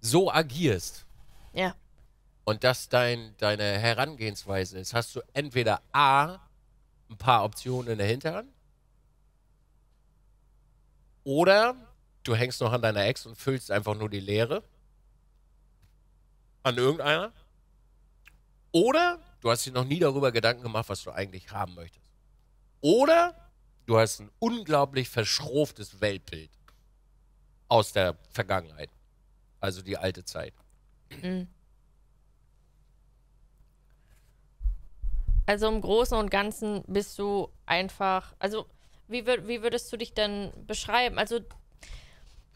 so agierst. Ja. Und das dein, deine Herangehensweise ist, hast du entweder A, ein paar Optionen in der Hinterhand, oder du hängst noch an deiner Ex und füllst einfach nur die Leere an irgendeiner. Oder du hast dir noch nie darüber Gedanken gemacht, was du eigentlich haben möchtest. Oder du hast ein unglaublich verschroftes Weltbild aus der Vergangenheit. Also die alte Zeit. Mhm. Also im Großen und Ganzen bist du einfach. Also, wie, wür wie würdest du dich denn beschreiben? Also,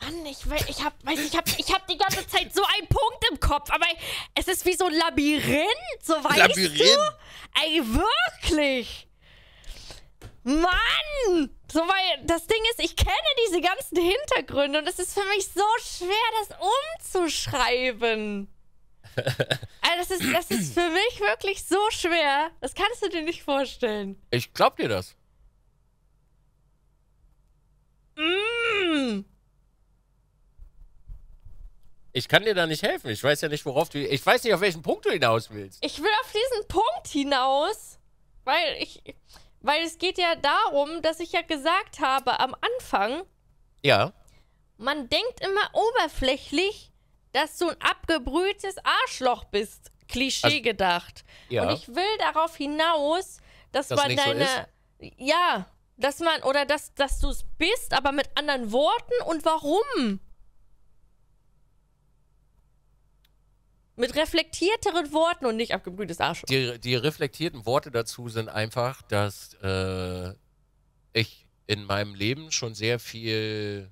Mann, ich, we ich, hab, weiß, ich, hab, ich hab die ganze Zeit so einen Punkt im Kopf, aber es ist wie so ein Labyrinth, so weißt Labyrinth. du? Ey, wirklich! Mann! So, weil das Ding ist, ich kenne diese ganzen Hintergründe und es ist für mich so schwer, das umzuschreiben. also das ist, das ist für mich wirklich so schwer. Das kannst du dir nicht vorstellen. Ich glaub dir das. Mm. Ich kann dir da nicht helfen. Ich weiß ja nicht, worauf du. Ich weiß nicht, auf welchen Punkt du hinaus willst. Ich will auf diesen Punkt hinaus, weil ich. Weil es geht ja darum, dass ich ja gesagt habe am Anfang. Ja. Man denkt immer oberflächlich, dass du ein abgebrühtes Arschloch bist. Klischee also, gedacht. Ja. Und ich will darauf hinaus, dass das man deine. So ja, dass man. Oder dass, dass du es bist, aber mit anderen Worten und warum? Mit reflektierteren Worten und nicht abgebrühtes Arschloch. Die, die reflektierten Worte dazu sind einfach, dass äh, ich in meinem Leben schon sehr viel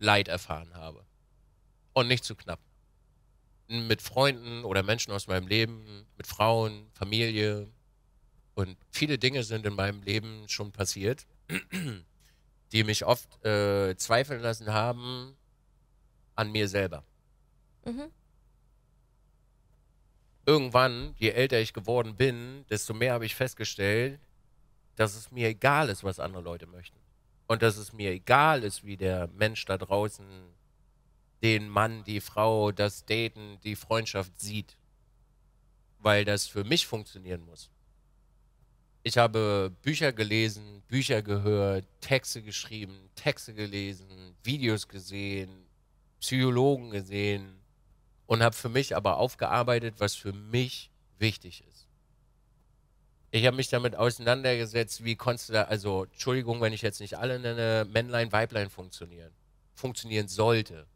Leid erfahren habe. Und nicht zu knapp. Mit Freunden oder Menschen aus meinem Leben, mit Frauen, Familie. Und viele Dinge sind in meinem Leben schon passiert, die mich oft äh, zweifeln lassen haben an mir selber. Mhm irgendwann, je älter ich geworden bin, desto mehr habe ich festgestellt, dass es mir egal ist, was andere Leute möchten. Und dass es mir egal ist, wie der Mensch da draußen den Mann, die Frau, das Daten, die Freundschaft sieht. Weil das für mich funktionieren muss. Ich habe Bücher gelesen, Bücher gehört, Texte geschrieben, Texte gelesen, Videos gesehen, Psychologen gesehen, und habe für mich aber aufgearbeitet, was für mich wichtig ist. Ich habe mich damit auseinandergesetzt, wie konntest du da, also Entschuldigung, wenn ich jetzt nicht alle nenne, Männlein, Weiblein funktionieren, funktionieren sollte,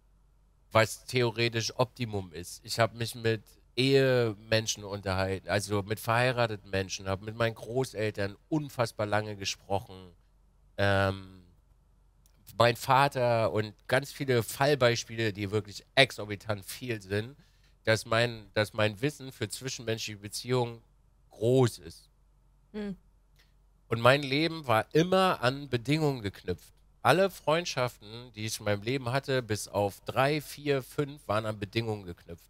was theoretisch Optimum ist. Ich habe mich mit Ehemenschen unterhalten, also mit verheirateten Menschen, habe mit meinen Großeltern unfassbar lange gesprochen. Ähm, mein Vater und ganz viele Fallbeispiele, die wirklich exorbitant viel sind, dass mein, dass mein Wissen für zwischenmenschliche Beziehungen groß ist. Hm. Und mein Leben war immer an Bedingungen geknüpft. Alle Freundschaften, die ich in meinem Leben hatte, bis auf drei, vier, fünf, waren an Bedingungen geknüpft.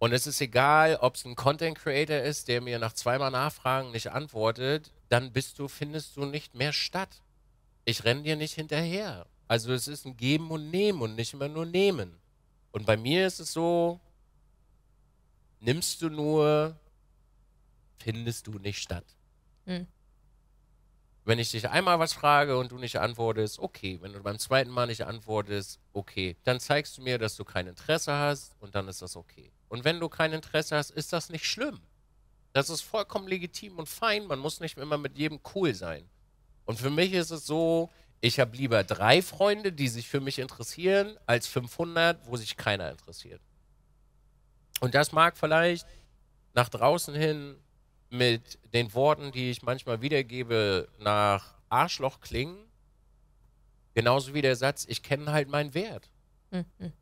Und es ist egal, ob es ein Content Creator ist, der mir nach zweimal Nachfragen nicht antwortet, dann bist du, findest du nicht mehr statt. Ich renne dir nicht hinterher. Also es ist ein Geben und Nehmen und nicht immer nur Nehmen. Und bei mir ist es so, nimmst du nur, findest du nicht statt. Hm. Wenn ich dich einmal was frage und du nicht antwortest, okay. Wenn du beim zweiten Mal nicht antwortest, okay. Dann zeigst du mir, dass du kein Interesse hast und dann ist das okay. Und wenn du kein Interesse hast, ist das nicht schlimm. Das ist vollkommen legitim und fein. Man muss nicht immer mit jedem cool sein. Und für mich ist es so, ich habe lieber drei Freunde, die sich für mich interessieren, als 500, wo sich keiner interessiert. Und das mag vielleicht nach draußen hin mit den Worten, die ich manchmal wiedergebe, nach Arschloch klingen. Genauso wie der Satz, ich kenne halt meinen Wert. Mhm.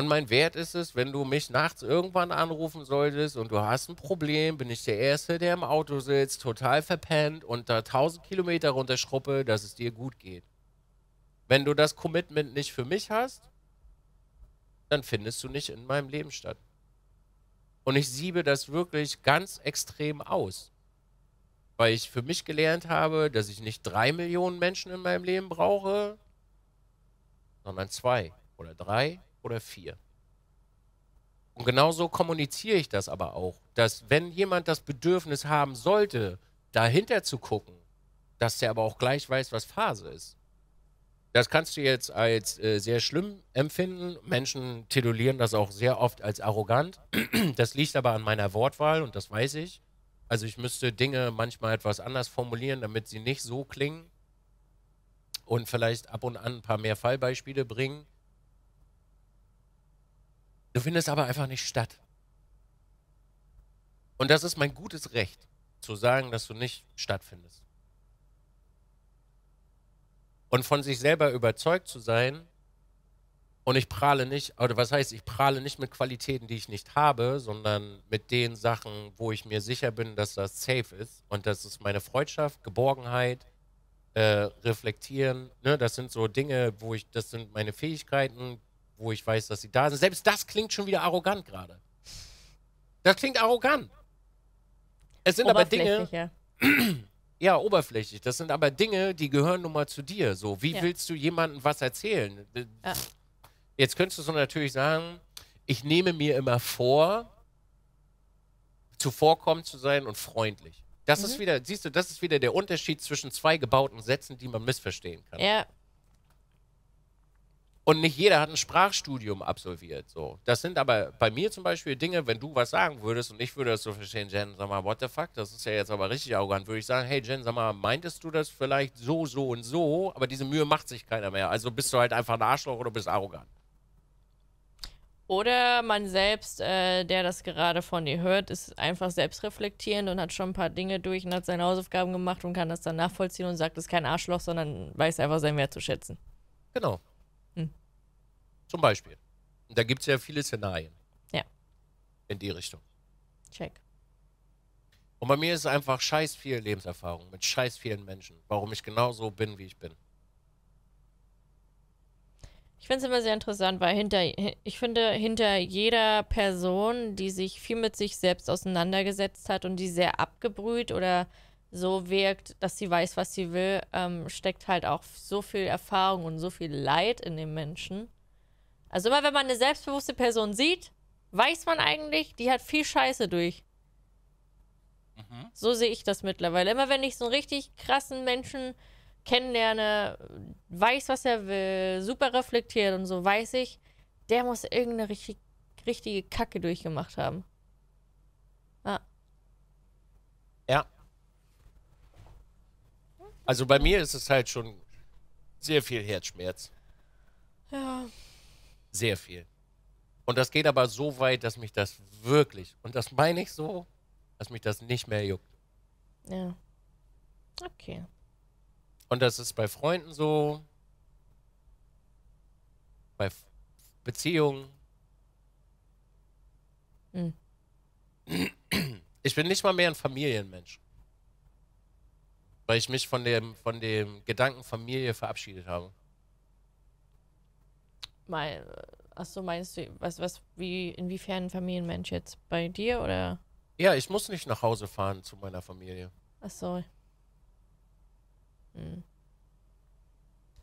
Und mein Wert ist es, wenn du mich nachts irgendwann anrufen solltest und du hast ein Problem, bin ich der Erste, der im Auto sitzt, total verpennt und da 1000 Kilometer runterschruppe, dass es dir gut geht. Wenn du das Commitment nicht für mich hast, dann findest du nicht in meinem Leben statt. Und ich siebe das wirklich ganz extrem aus, weil ich für mich gelernt habe, dass ich nicht drei Millionen Menschen in meinem Leben brauche, sondern zwei oder drei oder vier. Und genauso kommuniziere ich das aber auch, dass wenn jemand das Bedürfnis haben sollte, dahinter zu gucken, dass der aber auch gleich weiß, was Phase ist. Das kannst du jetzt als äh, sehr schlimm empfinden. Menschen titulieren das auch sehr oft als arrogant. Das liegt aber an meiner Wortwahl und das weiß ich. Also ich müsste Dinge manchmal etwas anders formulieren, damit sie nicht so klingen und vielleicht ab und an ein paar mehr Fallbeispiele bringen. Du findest aber einfach nicht statt. Und das ist mein gutes Recht, zu sagen, dass du nicht stattfindest. Und von sich selber überzeugt zu sein, und ich prahle nicht, oder was heißt, ich prahle nicht mit Qualitäten, die ich nicht habe, sondern mit den Sachen, wo ich mir sicher bin, dass das safe ist. Und das ist meine Freundschaft, Geborgenheit, äh, reflektieren. Ne? Das sind so Dinge, wo ich, das sind meine Fähigkeiten, wo ich weiß, dass sie da sind. Selbst das klingt schon wieder arrogant gerade. Das klingt arrogant. Es sind aber Dinge. ja, oberflächlich. Das sind aber Dinge, die gehören nun mal zu dir. So, wie ja. willst du jemandem was erzählen? Ja. Jetzt könntest du so natürlich sagen, ich nehme mir immer vor, zuvorkommend zu sein und freundlich. Das mhm. ist wieder, siehst du, das ist wieder der Unterschied zwischen zwei gebauten Sätzen, die man missverstehen kann. Ja, und nicht jeder hat ein Sprachstudium absolviert. So. Das sind aber bei mir zum Beispiel Dinge, wenn du was sagen würdest und ich würde das so verstehen, Jen, sag mal, what the fuck, das ist ja jetzt aber richtig arrogant, würde ich sagen, hey Jen, sag mal, meintest du das vielleicht so, so und so, aber diese Mühe macht sich keiner mehr. Also bist du halt einfach ein Arschloch oder bist arrogant. Oder man selbst, äh, der das gerade von dir hört, ist einfach selbstreflektierend und hat schon ein paar Dinge durch und hat seine Hausaufgaben gemacht und kann das dann nachvollziehen und sagt, ist kein Arschloch, sondern weiß einfach seinen Wert zu schätzen. Genau. Zum Beispiel. Und da gibt es ja viele Szenarien. Ja. In die Richtung. Check. Und bei mir ist es einfach scheiß viel Lebenserfahrung mit scheiß vielen Menschen, warum ich genau so bin, wie ich bin. Ich finde es immer sehr interessant, weil hinter, ich finde, hinter jeder Person, die sich viel mit sich selbst auseinandergesetzt hat und die sehr abgebrüht oder so wirkt, dass sie weiß, was sie will, ähm, steckt halt auch so viel Erfahrung und so viel Leid in den Menschen. Also immer wenn man eine selbstbewusste Person sieht, weiß man eigentlich, die hat viel Scheiße durch. Mhm. So sehe ich das mittlerweile. Immer wenn ich so einen richtig krassen Menschen kennenlerne, weiß, was er will, super reflektiert und so, weiß ich, der muss irgendeine richtig, richtige Kacke durchgemacht haben. Ah. Ja. Also bei mir ist es halt schon sehr viel Herzschmerz. Ja. Sehr viel. Und das geht aber so weit, dass mich das wirklich, und das meine ich so, dass mich das nicht mehr juckt. Ja. Okay. Und das ist bei Freunden so, bei Beziehungen. Hm. Ich bin nicht mal mehr ein Familienmensch. Weil ich mich von dem, von dem Gedanken Familie verabschiedet habe mein, achso, meinst du, was, was, wie, inwiefern ein Familienmensch jetzt? Bei dir oder? Ja, ich muss nicht nach Hause fahren zu meiner Familie. Achso. Hm.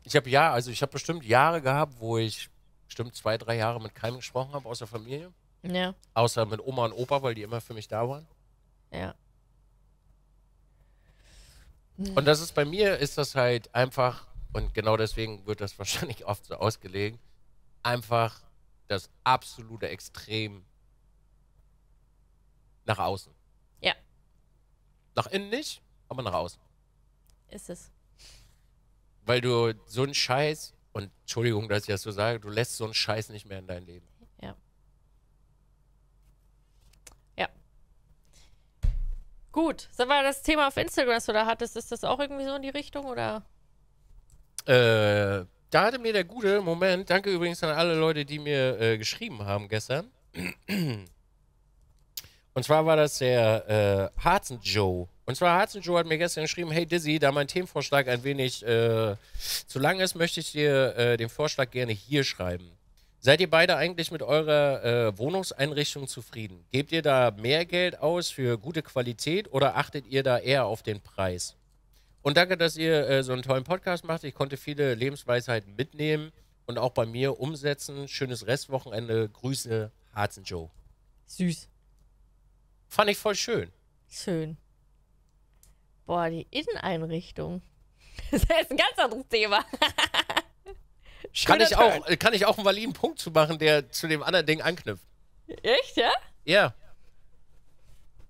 Ich habe ja, also ich habe bestimmt Jahre gehabt, wo ich bestimmt zwei, drei Jahre mit keinem gesprochen habe, außer Familie. Ja. Außer mit Oma und Opa, weil die immer für mich da waren. Ja. Hm. Und das ist bei mir, ist das halt einfach, und genau deswegen wird das wahrscheinlich oft so ausgelegt, einfach das absolute Extrem nach außen. Ja. Nach innen nicht, aber nach außen. Ist es. Weil du so einen Scheiß, und Entschuldigung, dass ich das so sage, du lässt so einen Scheiß nicht mehr in dein Leben. Ja. Ja. Gut, so war das Thema auf Instagram, oder hattest, ist das auch irgendwie so in die Richtung, oder? Äh, da hatte mir der gute Moment, danke übrigens an alle Leute, die mir äh, geschrieben haben gestern. Und zwar war das der äh, Harzen Joe. Und zwar Harzen Joe hat mir gestern geschrieben, hey Dizzy, da mein Themenvorschlag ein wenig äh, zu lang ist, möchte ich dir äh, den Vorschlag gerne hier schreiben. Seid ihr beide eigentlich mit eurer äh, Wohnungseinrichtung zufrieden? Gebt ihr da mehr Geld aus für gute Qualität oder achtet ihr da eher auf den Preis? Und danke, dass ihr äh, so einen tollen Podcast macht. Ich konnte viele Lebensweisheiten mitnehmen und auch bei mir umsetzen. Schönes Restwochenende. Grüße, Harzen Joe. Süß. Fand ich voll schön. Schön. Boah, die Inneneinrichtung. Das ist ein ganz anderes Thema. kann, ich auch, kann ich auch einen validen Punkt zu machen, der zu dem anderen Ding anknüpft. Echt, ja? Ja.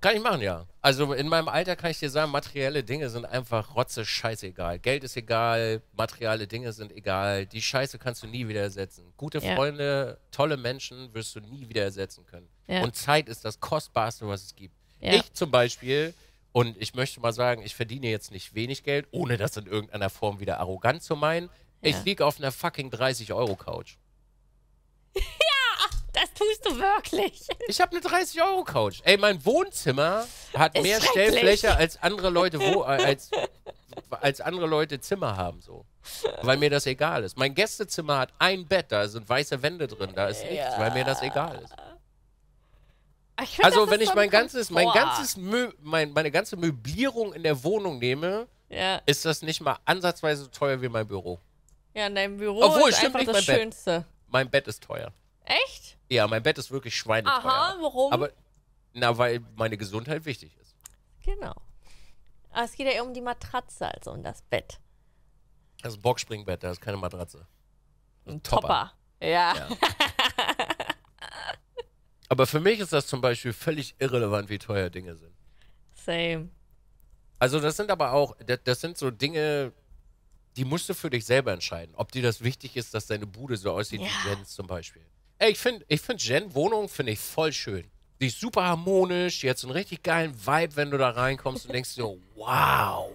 Kann ich machen, ja. Also in meinem Alter kann ich dir sagen, materielle Dinge sind einfach rotze scheißegal. Geld ist egal, materielle Dinge sind egal. Die Scheiße kannst du nie wieder ersetzen. Gute ja. Freunde, tolle Menschen wirst du nie wieder ersetzen können. Ja. Und Zeit ist das Kostbarste, was es gibt. Ja. Ich zum Beispiel, und ich möchte mal sagen, ich verdiene jetzt nicht wenig Geld, ohne das in irgendeiner Form wieder arrogant zu meinen. Ich liege auf einer fucking 30-Euro-Couch. Ja! Das tust du wirklich. Ich habe eine 30-Euro-Couch. Ey, mein Wohnzimmer hat Ist mehr Stellfläche, als andere Leute wo, äh, als, als andere Leute Zimmer haben, so. Weil mir das egal ist. Mein Gästezimmer hat ein Bett, da sind weiße Wände drin, da ist nichts, ja. weil mir das egal ist. Ah, find, also, wenn ich mein ganzes, mein ganzes Mö mein, meine ganze Möblierung in der Wohnung nehme, ja. ist das nicht mal ansatzweise so teuer wie mein Büro. Ja, in deinem Büro Obwohl, ist einfach das Schönste. Bett. Mein Bett ist teuer. Echt? Ja, mein Bett ist wirklich schweineteuer. Aha, warum? Aber, na, weil meine Gesundheit wichtig ist. Genau. Aber es geht ja eher um die Matratze als um das Bett. Das ist ein Boxspringbett, das ist keine Matratze. Ein, ein Topper. Topper. Ja. ja. Aber für mich ist das zum Beispiel völlig irrelevant, wie teuer Dinge sind. Same. Also das sind aber auch, das, das sind so Dinge, die musst du für dich selber entscheiden, ob dir das wichtig ist, dass deine Bude so aussieht ja. wie Jens zum Beispiel. Ey, ich finde ich find Jen Wohnung finde ich voll schön. Die ist super harmonisch, die hat so einen richtig geilen Vibe, wenn du da reinkommst und denkst so, wow.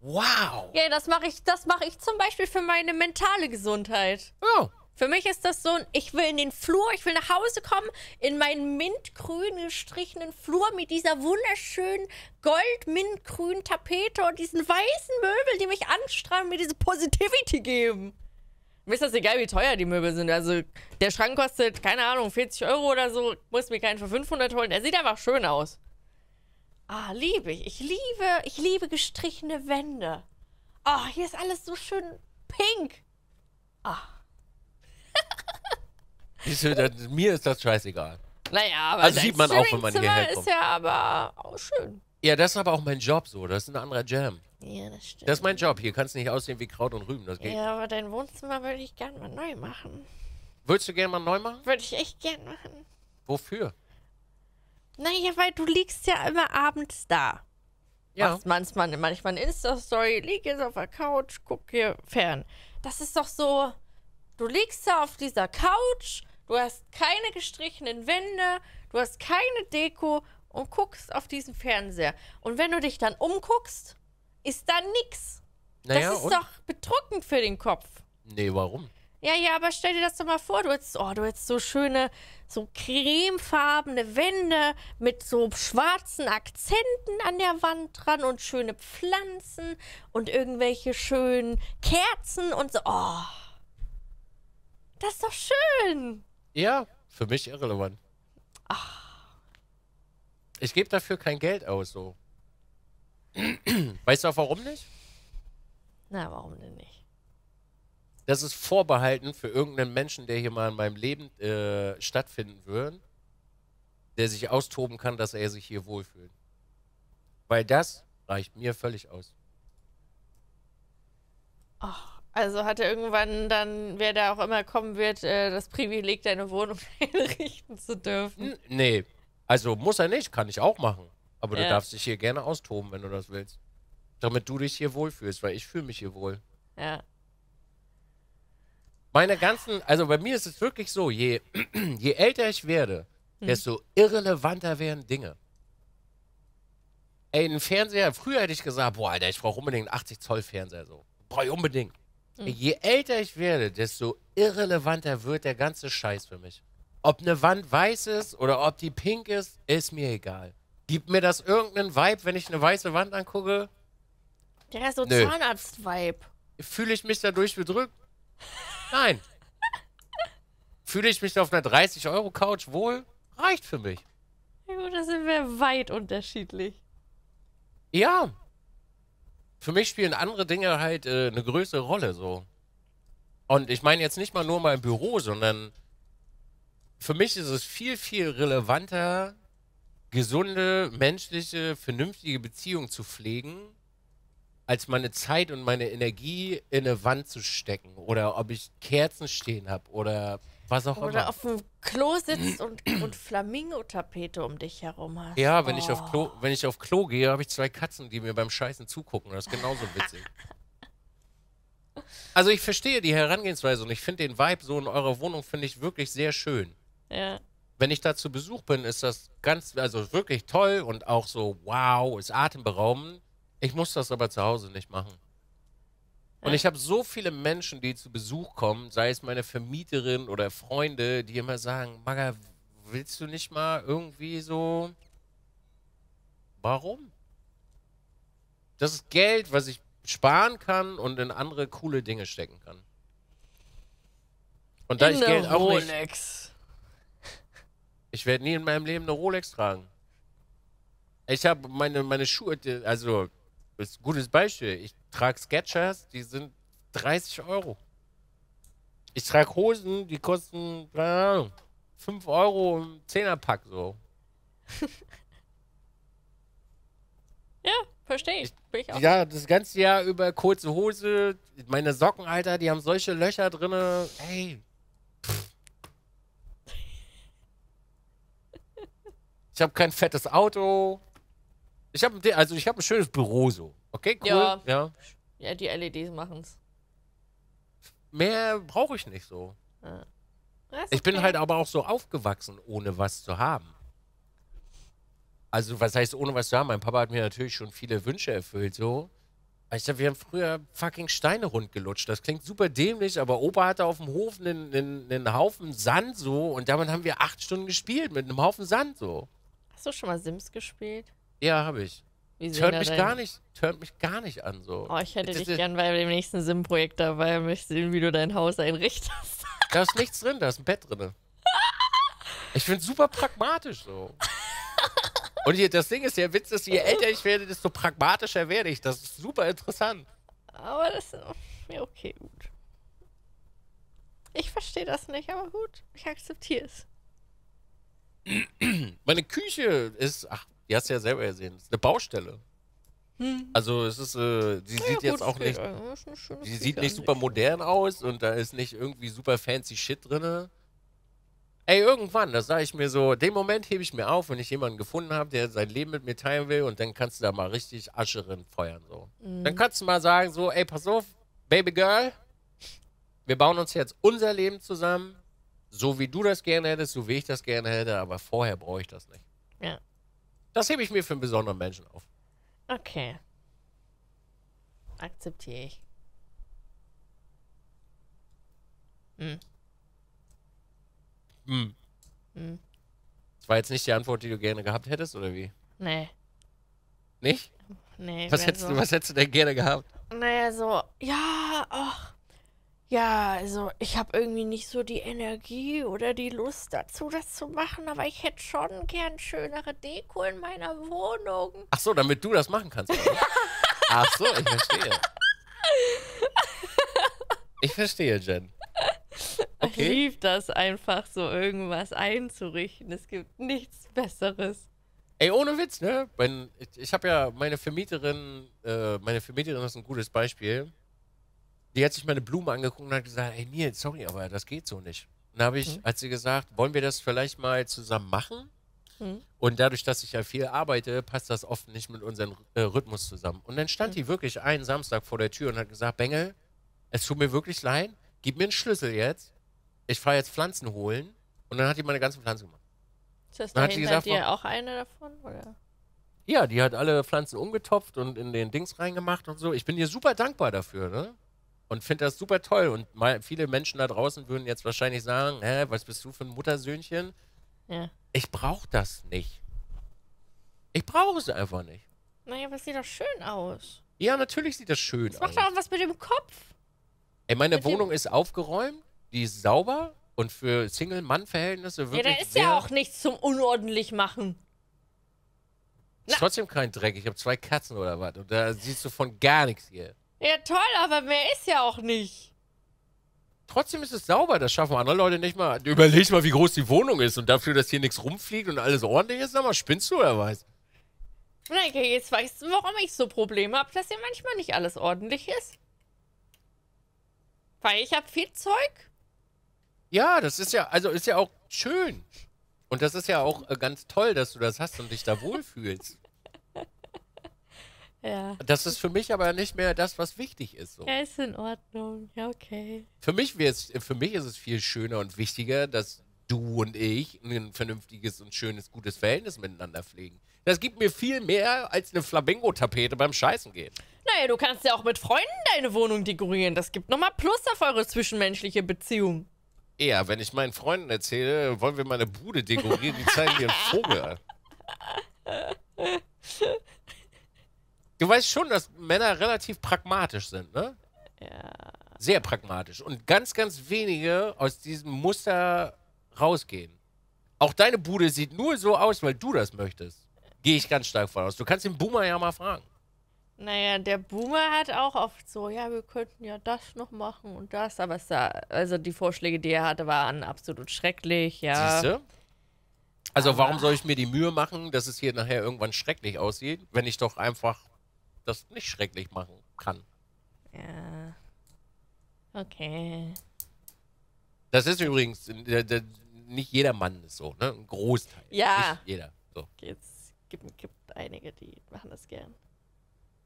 Wow. Ja, das mache ich, das ich zum Beispiel für meine mentale Gesundheit. Oh. Für mich ist das so, ich will in den Flur, ich will nach Hause kommen, in meinen mintgrün gestrichenen Flur mit dieser wunderschönen gold-mintgrünen Tapete und diesen weißen Möbel, die mich anstrahlen und mir diese Positivity geben mir ist das egal, wie teuer die Möbel sind. Also der Schrank kostet, keine Ahnung, 40 Euro oder so. Muss mir keinen für 500 holen. Er sieht einfach schön aus. Ah, liebe ich. Ich liebe, ich liebe gestrichene Wände. Ah, oh, hier ist alles so schön pink. Ah. das, mir ist das scheißegal. Naja, aber also sieht man auch, wenn man hierher kommt. ist ja aber auch schön. Ja, das ist aber auch mein Job so. Das ist ein anderer Jam. Ja, das stimmt. Das ist mein Job. Hier kannst du nicht aussehen wie Kraut und Rüben. Das geht. Ja, aber dein Wohnzimmer würde ich gerne mal neu machen. Würdest du gerne mal neu machen? Würde ich echt gerne machen. Wofür? Naja, weil du liegst ja immer abends da. Ja. manchmal, manchmal eine Insta-Story, lieg jetzt auf der Couch, guck hier fern. Das ist doch so. Du liegst da auf dieser Couch, du hast keine gestrichenen Wände, du hast keine Deko und guckst auf diesen Fernseher. Und wenn du dich dann umguckst, ist da nix. Naja, das ist und? doch bedruckend für den Kopf. Nee, warum? Ja, ja, aber stell dir das doch mal vor, du hättest, oh, du hättest so schöne, so cremefarbene Wände mit so schwarzen Akzenten an der Wand dran und schöne Pflanzen und irgendwelche schönen Kerzen und so. Oh. Das ist doch schön. Ja, für mich irrelevant. Ach. Ich gebe dafür kein Geld aus, so. Weißt du auch warum nicht? Na, warum denn nicht? Das ist vorbehalten für irgendeinen Menschen, der hier mal in meinem Leben äh, stattfinden würde, der sich austoben kann, dass er sich hier wohlfühlt. Weil das reicht mir völlig aus. Ach, also hat er irgendwann dann, wer da auch immer kommen wird, äh, das Privileg, deine Wohnung einrichten zu dürfen? N nee. Also muss er nicht, kann ich auch machen. Aber ja. du darfst dich hier gerne austoben, wenn du das willst. Damit du dich hier wohlfühlst, weil ich fühle mich hier wohl. Ja. Meine ganzen, also bei mir ist es wirklich so, je, je älter ich werde, hm. desto irrelevanter werden Dinge. Ey, ein Fernseher, früher hätte ich gesagt, boah, Alter, ich brauche unbedingt einen 80-Zoll-Fernseher so. Brauche ich unbedingt. Hm. Ey, je älter ich werde, desto irrelevanter wird der ganze Scheiß für mich. Ob eine Wand weiß ist oder ob die pink ist, ist mir egal. Gibt mir das irgendeinen Vibe, wenn ich eine weiße Wand angucke? Der ist so Zahnarzt-Vibe. Fühle ich mich dadurch bedrückt? Nein. Fühle ich mich auf einer 30-Euro-Couch wohl? Reicht für mich. Ja gut, da sind wir weit unterschiedlich. Ja. Für mich spielen andere Dinge halt äh, eine größere Rolle, so. Und ich meine jetzt nicht mal nur mein Büro, sondern für mich ist es viel, viel relevanter, gesunde, menschliche, vernünftige Beziehung zu pflegen, als meine Zeit und meine Energie in eine Wand zu stecken oder ob ich Kerzen stehen habe oder was auch oder immer. Oder auf dem Klo sitzt und, und Flamingo-Tapete um dich herum hast. Ja, wenn, oh. ich auf Klo, wenn ich auf Klo gehe, habe ich zwei Katzen, die mir beim Scheißen zugucken. Das ist genauso witzig. also ich verstehe die Herangehensweise und ich finde den Vibe so in eurer Wohnung finde ich wirklich sehr schön. Ja wenn ich da zu Besuch bin, ist das ganz, also wirklich toll und auch so, wow, ist atemberaubend. Ich muss das aber zu Hause nicht machen. Und ich habe so viele Menschen, die zu Besuch kommen, sei es meine Vermieterin oder Freunde, die immer sagen, Maga, willst du nicht mal irgendwie so... Warum? Das ist Geld, was ich sparen kann und in andere coole Dinge stecken kann. Und da in ich Geld auch nicht... Ich werde nie in meinem Leben eine Rolex tragen. Ich habe meine, meine Schuhe, also, ist ein gutes Beispiel. Ich trage Sketchers, die sind 30 Euro. Ich trage Hosen, die kosten, keine Ahnung, 5 Euro im 10er-Pack, so. ja, verstehe ich. ich ja, das ganze Jahr über kurze Hose, meine Socken, Alter, die haben solche Löcher drin. Ey, Ich habe kein fettes Auto. Ich habe also ich habe ein schönes Büro so. Okay, cool. Ja. Ja, ja die LEDs machen's. Mehr brauche ich nicht so. Ah. Ich bin halt aber auch so aufgewachsen, ohne was zu haben. Also, was heißt ohne was zu haben? Mein Papa hat mir natürlich schon viele Wünsche erfüllt, so. Ich dachte, wir haben früher fucking Steine rund gelutscht. Das klingt super dämlich, aber Opa hatte auf dem Hof einen, einen, einen Haufen Sand so und damit haben wir acht Stunden gespielt mit einem Haufen Sand so. Hast du schon mal Sims gespielt? Ja, habe ich. Wie mich gar nicht, turnt mich gar nicht an so. Oh, ich hätte ich, dich gern bei dem nächsten Sim-Projekt dabei, möchte sehen, wie du dein Haus einrichtest. Da ist nichts drin, da ist ein Bett drin. Ich bin super pragmatisch so. Und hier, das Ding ist, der Witz ist, je älter ich werde, desto pragmatischer werde ich. Das ist super interessant. Aber das ist. Ja, okay, gut. Ich verstehe das nicht, aber gut, ich akzeptiere es meine Küche ist, ach, die hast du ja selber gesehen, ist eine Baustelle. Hm. Also es ist, äh, die ja, sieht gut, jetzt auch nicht, die sieht nicht super modern aus und da ist nicht irgendwie super fancy Shit drinne. Ey, irgendwann, das sage ich mir so, den Moment hebe ich mir auf, wenn ich jemanden gefunden habe, der sein Leben mit mir teilen will und dann kannst du da mal richtig Asche feuern so. Mhm. Dann kannst du mal sagen so, ey, pass auf, Baby Girl, wir bauen uns jetzt unser Leben zusammen so wie du das gerne hättest, so wie ich das gerne hätte, aber vorher brauche ich das nicht. Ja. Das hebe ich mir für einen besonderen Menschen auf. Okay. Akzeptiere ich. Hm. Hm. Hm. Das war jetzt nicht die Antwort, die du gerne gehabt hättest, oder wie? Nee. Nicht? Nee. Was hättest, so. du, was hättest du denn gerne gehabt? Naja, so, ja, ach, ja, also ich habe irgendwie nicht so die Energie oder die Lust dazu, das zu machen, aber ich hätte schon gern schönere Deko in meiner Wohnung. Ach so, damit du das machen kannst. Ach so, ich verstehe. Ich verstehe, Jen. Okay. Ich liebe das einfach, so irgendwas einzurichten. Es gibt nichts Besseres. Ey, ohne Witz, ne? ich ich habe ja meine Vermieterin, äh, meine Vermieterin ist ein gutes Beispiel die hat sich meine Blume angeguckt und hat gesagt, ey Neil, sorry, aber das geht so nicht. Dann habe ich, mhm. als sie gesagt, wollen wir das vielleicht mal zusammen machen? Mhm. Und dadurch, dass ich ja viel arbeite, passt das oft nicht mit unserem äh, Rhythmus zusammen. Und dann stand mhm. die wirklich einen Samstag vor der Tür und hat gesagt, Bengel, es tut mir wirklich leid, gib mir einen Schlüssel jetzt. Ich fahre jetzt Pflanzen holen. Und dann hat die meine ganzen Pflanzen gemacht. Ist das dann hat die gesagt, dir auch eine davon? Oder? Ja, die hat alle Pflanzen umgetopft und in den Dings reingemacht und so. Ich bin dir super dankbar dafür, ne? und finde das super toll. Und mal, viele Menschen da draußen würden jetzt wahrscheinlich sagen, hä, was bist du für ein Muttersöhnchen? Ja. Ich brauche das nicht. Ich brauche es einfach nicht. Naja, aber es sieht doch schön aus. Ja, natürlich sieht das schön das aus. Mach doch auch was mit dem Kopf. Ey, meine mit Wohnung ist aufgeräumt, die ist sauber und für Single-Mann-Verhältnisse wirklich. Ja, da ist ja auch nichts zum unordentlich machen. Ist Na. trotzdem kein Dreck. Ich habe zwei Katzen oder was. Und da siehst du von gar nichts hier. Ja, toll, aber mehr ist ja auch nicht. Trotzdem ist es sauber, das schaffen andere Leute nicht mal. Überleg mal, wie groß die Wohnung ist und dafür, dass hier nichts rumfliegt und alles ordentlich ist, sag mal, spinnst du oder was? Danke, jetzt weißt du, warum ich so Probleme habe, dass hier manchmal nicht alles ordentlich ist. Weil ich habe viel Zeug. Ja, das ist ja, also ist ja auch schön. Und das ist ja auch äh, ganz toll, dass du das hast und dich da wohlfühlst. Ja. Das ist für mich aber nicht mehr das, was wichtig ist. So. Ja, ist in Ordnung. Ja, okay. Für mich, für mich ist es viel schöner und wichtiger, dass du und ich ein vernünftiges und schönes, gutes Verhältnis miteinander pflegen. Das gibt mir viel mehr als eine Flamingo-Tapete beim Scheißen gehen. Naja, du kannst ja auch mit Freunden deine Wohnung dekorieren. Das gibt nochmal Plus auf eure zwischenmenschliche Beziehung. Ja, wenn ich meinen Freunden erzähle, wollen wir meine Bude dekorieren, die zeigen dir einen Vogel. Du weißt schon, dass Männer relativ pragmatisch sind, ne? Ja. Sehr pragmatisch. Und ganz, ganz wenige aus diesem Muster rausgehen. Auch deine Bude sieht nur so aus, weil du das möchtest. Gehe ich ganz stark von aus. Du kannst den Boomer ja mal fragen. Naja, der Boomer hat auch oft so, ja, wir könnten ja das noch machen und das, aber es da, also die Vorschläge, die er hatte, waren absolut schrecklich, ja. Siehste? Also aber warum soll ich mir die Mühe machen, dass es hier nachher irgendwann schrecklich aussieht, wenn ich doch einfach das nicht schrecklich machen kann. Ja. Okay. Das ist übrigens, nicht jeder Mann ist so, ne? Ein Großteil. Ja. Nicht jeder. So. Es gibt, gibt einige, die machen das gern.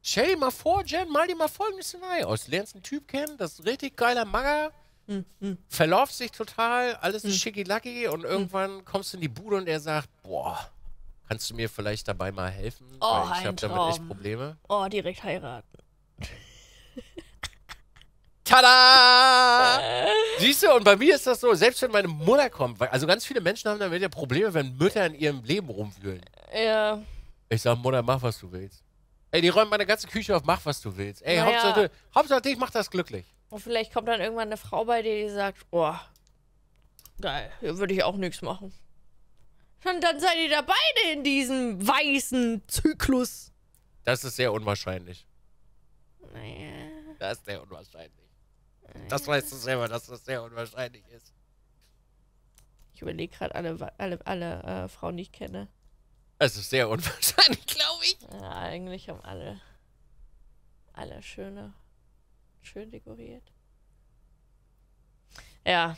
Stell dir mal vor, Jen, mal dir mal folgendes Szenario aus. Du lernst einen Typ kennen, das ist ein richtig geiler Magger, hm, hm. verläuft sich total, alles hm. ist mhm. schicki-lacki und irgendwann kommst du in die Bude und er sagt, boah, Kannst du mir vielleicht dabei mal helfen? Oh, Weil ich habe damit echt Probleme. Oh, direkt heiraten. Tada! Äh. Siehst du, und bei mir ist das so, selbst wenn meine Mutter kommt, also ganz viele Menschen haben damit ja Probleme, wenn Mütter in ihrem Leben rumwühlen. Äh, ja. Ich sag, Mutter, mach, was du willst. Ey, die räumen meine ganze Küche auf, mach, was du willst. Ey, naja. Hauptsache, Hauptsache dich macht das glücklich. Und vielleicht kommt dann irgendwann eine Frau bei dir, die sagt, boah, geil, hier würde ich auch nichts machen. Und dann seid ihr da beide in diesem weißen Zyklus. Das ist sehr unwahrscheinlich. Naja. Das ist sehr unwahrscheinlich. Naja. Das weißt du selber, dass das sehr unwahrscheinlich ist. Ich überlege gerade alle, alle, alle äh, Frauen, die ich kenne. Es ist sehr unwahrscheinlich, glaube ich. Ja, eigentlich haben alle. Alle schöne. Schön dekoriert. Ja.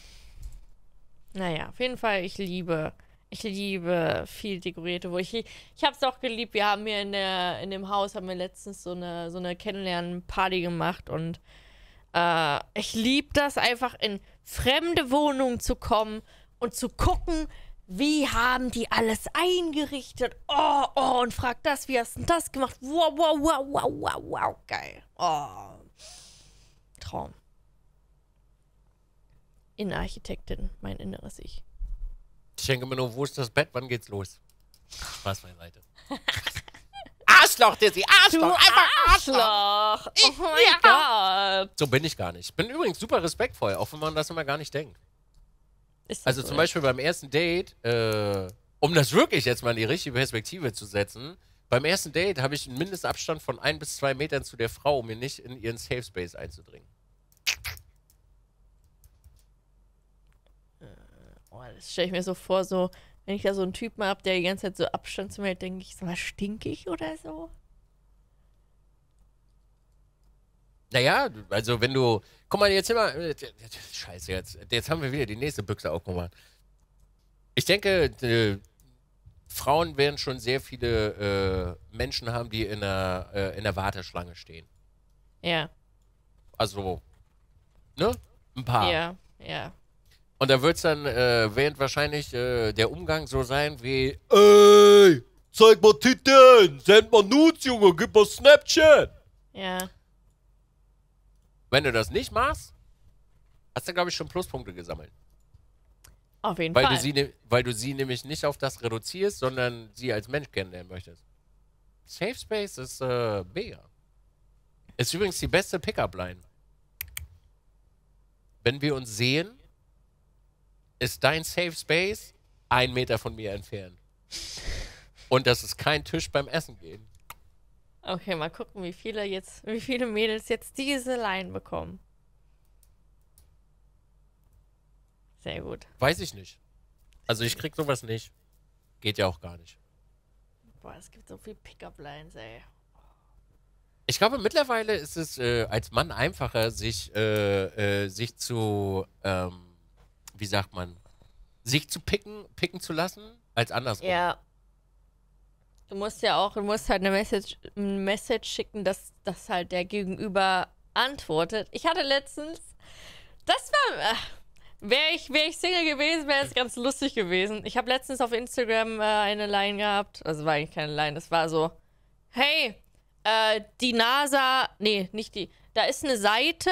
Naja, auf jeden Fall, ich liebe ich liebe viel dekorierte Wohnungen. Ich, ich habe es auch geliebt. Wir haben hier in, der, in dem Haus haben wir letztens so eine, so eine Kennenlernen-Party gemacht und äh, ich liebe das einfach in fremde Wohnungen zu kommen und zu gucken, wie haben die alles eingerichtet? Oh, oh, und frag das, wie hast du das gemacht? Wow, wow, wow, wow, wow, wow, geil. Oh. Traum. Innenarchitektin, mein inneres Ich. Ich denke mir nur, wo ist das Bett? Wann geht's los? Spaß beiseite. Arschloch, Dizzy, Arschloch, du einfach Arschloch. Arschloch. Ich, oh mein ja. Gott. So bin ich gar nicht. Ich bin übrigens super respektvoll, auch wenn man das immer gar nicht denkt. Also so? zum Beispiel beim ersten Date, äh, um das wirklich jetzt mal in die richtige Perspektive zu setzen, beim ersten Date habe ich einen Mindestabstand von ein bis zwei Metern zu der Frau, um mir nicht in ihren Safe Space einzudringen. Oh, das stelle ich mir so vor, so, wenn ich da so einen Typen habe, der die ganze Zeit so Abstand zu mir hat, denke ich, so mal stinkig oder so. Naja, also wenn du. Guck mal, jetzt immer. Scheiße, jetzt. Jetzt haben wir wieder die nächste Büchse aufgemacht. Ich denke, die, äh, Frauen werden schon sehr viele äh, Menschen haben, die in der, äh, in der Warteschlange stehen. Ja. Also, ne? Ein paar. Ja, ja. Und da wird es dann äh, während wahrscheinlich äh, der Umgang so sein wie: Ey, zeig mal Titten, send mal Nudes, Junge, gib mal Snapchat. Ja. Wenn du das nicht machst, hast du, glaube ich, schon Pluspunkte gesammelt. Auf jeden weil Fall. Du sie, ne, weil du sie nämlich nicht auf das reduzierst, sondern sie als Mensch kennenlernen möchtest. Safe Space ist äh, mega. Ist übrigens die beste Pickup-Line. Wenn wir uns sehen, ist dein Safe Space ein Meter von mir entfernt. Und das ist kein Tisch beim Essen gehen. Okay, mal gucken, wie viele jetzt, wie viele Mädels jetzt diese Line bekommen. Sehr gut. Weiß ich nicht. Also ich krieg sowas nicht. Geht ja auch gar nicht. Boah, es gibt so viel Pickup-Lines, ey. Ich glaube, mittlerweile ist es äh, als Mann einfacher, sich, äh, äh, sich zu ähm, wie sagt man, sich zu picken, picken zu lassen, als andersrum. Ja. Du musst ja auch, du musst halt eine Message, eine Message schicken, dass, dass halt der Gegenüber antwortet. Ich hatte letztens, das war, äh, wäre ich, wär ich Single gewesen, wäre es ganz lustig gewesen. Ich habe letztens auf Instagram äh, eine Line gehabt, also war eigentlich keine Line, das war so, hey, äh, die NASA, nee, nicht die, da ist eine Seite,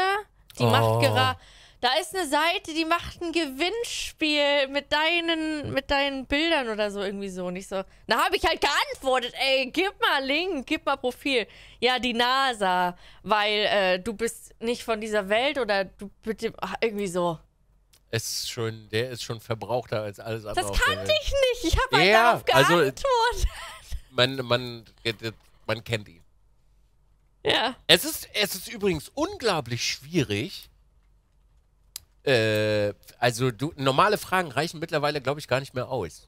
die oh. macht gerade da ist eine Seite, die macht ein Gewinnspiel mit deinen, mit deinen Bildern oder so irgendwie so. Nicht so. Da habe ich halt geantwortet, ey, gib mal Link, gib mal Profil. Ja, die NASA, weil äh, du bist nicht von dieser Welt oder du bitte irgendwie so. Es ist schon, der ist schon verbrauchter als alles andere. Das kannte ich nicht. Ich habe halt ja, darauf also geantwortet. Also, man, man, man kennt ihn. Ja. Es ist, es ist übrigens unglaublich schwierig, äh, also du, normale Fragen reichen mittlerweile, glaube ich, gar nicht mehr aus.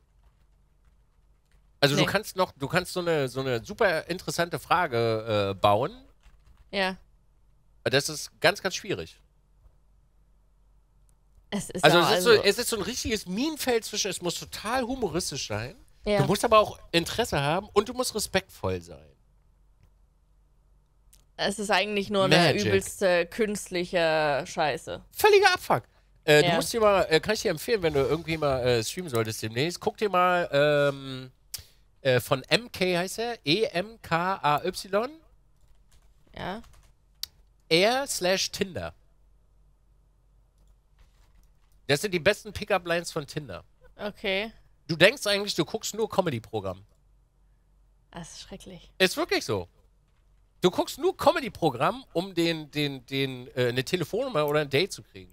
Also nee. du kannst noch, du kannst so eine, so eine super interessante Frage äh, bauen. Ja. Das ist ganz, ganz schwierig. Es ist also, es, also so, es ist so ein richtiges Minenfeld zwischen, es muss total humoristisch sein. Ja. Du musst aber auch Interesse haben und du musst respektvoll sein. Es ist eigentlich nur Magic. eine übelste künstliche Scheiße. Völliger Abfuck. Äh, ja. Du musst dir mal, äh, kann ich dir empfehlen, wenn du irgendwie mal äh, streamen solltest demnächst, guck dir mal ähm, äh, von MK heißt er, E-M-K-A-Y. Ja. R slash Tinder. Das sind die besten Pickup-Lines von Tinder. Okay. Du denkst eigentlich, du guckst nur Comedy-Programm. Das ist schrecklich. Ist wirklich so. Du guckst nur Comedy-Programm, um den, den, den, äh, eine Telefonnummer oder ein Date zu kriegen.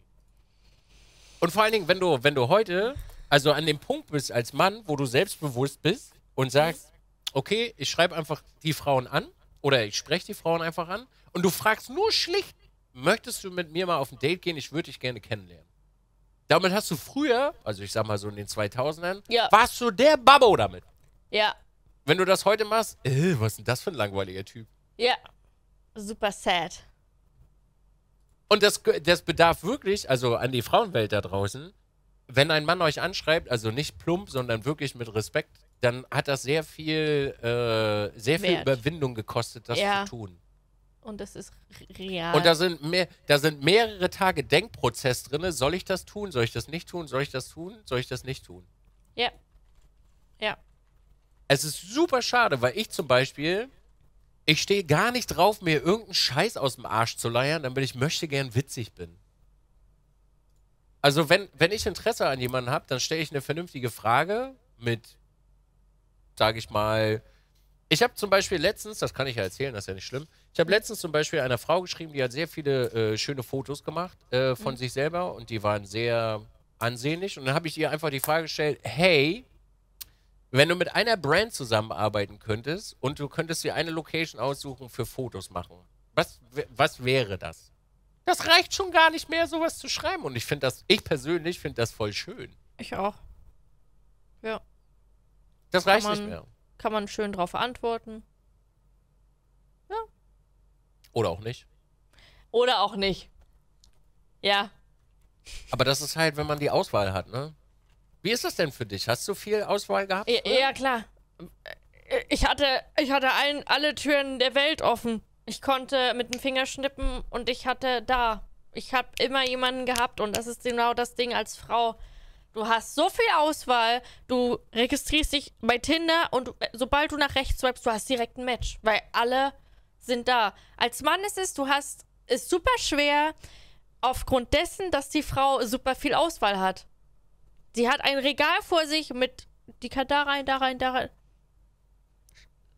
Und vor allen Dingen, wenn du, wenn du heute, also an dem Punkt bist als Mann, wo du selbstbewusst bist und sagst, okay, ich schreibe einfach die Frauen an oder ich spreche die Frauen einfach an und du fragst nur schlicht, möchtest du mit mir mal auf ein Date gehen? Ich würde dich gerne kennenlernen. Damit hast du früher, also ich sag mal so in den 2000ern, ja. warst du der Babbo damit. Ja. Wenn du das heute machst, äh, was ist denn das für ein langweiliger Typ? Ja. Super sad. Und das, das bedarf wirklich, also an die Frauenwelt da draußen, wenn ein Mann euch anschreibt, also nicht plump, sondern wirklich mit Respekt, dann hat das sehr viel, äh, sehr viel Überwindung gekostet, das ja. zu tun. Und das ist real. Und da sind, mehr, da sind mehrere Tage Denkprozess drin. Soll ich das tun? Soll ich das nicht tun? Soll ich das tun? Soll ich das nicht tun? Ja. Ja. Es ist super schade, weil ich zum Beispiel ich stehe gar nicht drauf, mir irgendeinen Scheiß aus dem Arsch zu leiern, damit ich möchte gern witzig bin. Also wenn, wenn ich Interesse an jemanden habe, dann stelle ich eine vernünftige Frage mit, sage ich mal, ich habe zum Beispiel letztens, das kann ich ja erzählen, das ist ja nicht schlimm, ich habe letztens zum Beispiel einer Frau geschrieben, die hat sehr viele äh, schöne Fotos gemacht äh, von mhm. sich selber und die waren sehr ansehnlich und dann habe ich ihr einfach die Frage gestellt, hey, wenn du mit einer Brand zusammenarbeiten könntest und du könntest dir eine Location aussuchen für Fotos machen, was, was wäre das? Das reicht schon gar nicht mehr, sowas zu schreiben. Und ich finde das, ich persönlich finde das voll schön. Ich auch. Ja. Das kann reicht man, nicht mehr. Kann man schön drauf antworten. Ja. Oder auch nicht. Oder auch nicht. Ja. Aber das ist halt, wenn man die Auswahl hat, ne? Wie ist das denn für dich? Hast du viel Auswahl gehabt? Ja, ja klar. Ich hatte, ich hatte allen, alle Türen der Welt offen. Ich konnte mit dem Finger schnippen und ich hatte da. Ich habe immer jemanden gehabt und das ist genau das Ding als Frau. Du hast so viel Auswahl, du registrierst dich bei Tinder und du, sobald du nach rechts swipest, du hast direkt ein Match, weil alle sind da. Als Mann ist es, du hast, ist super schwer, aufgrund dessen, dass die Frau super viel Auswahl hat. Sie hat ein Regal vor sich mit, die kann da rein, da rein, da rein.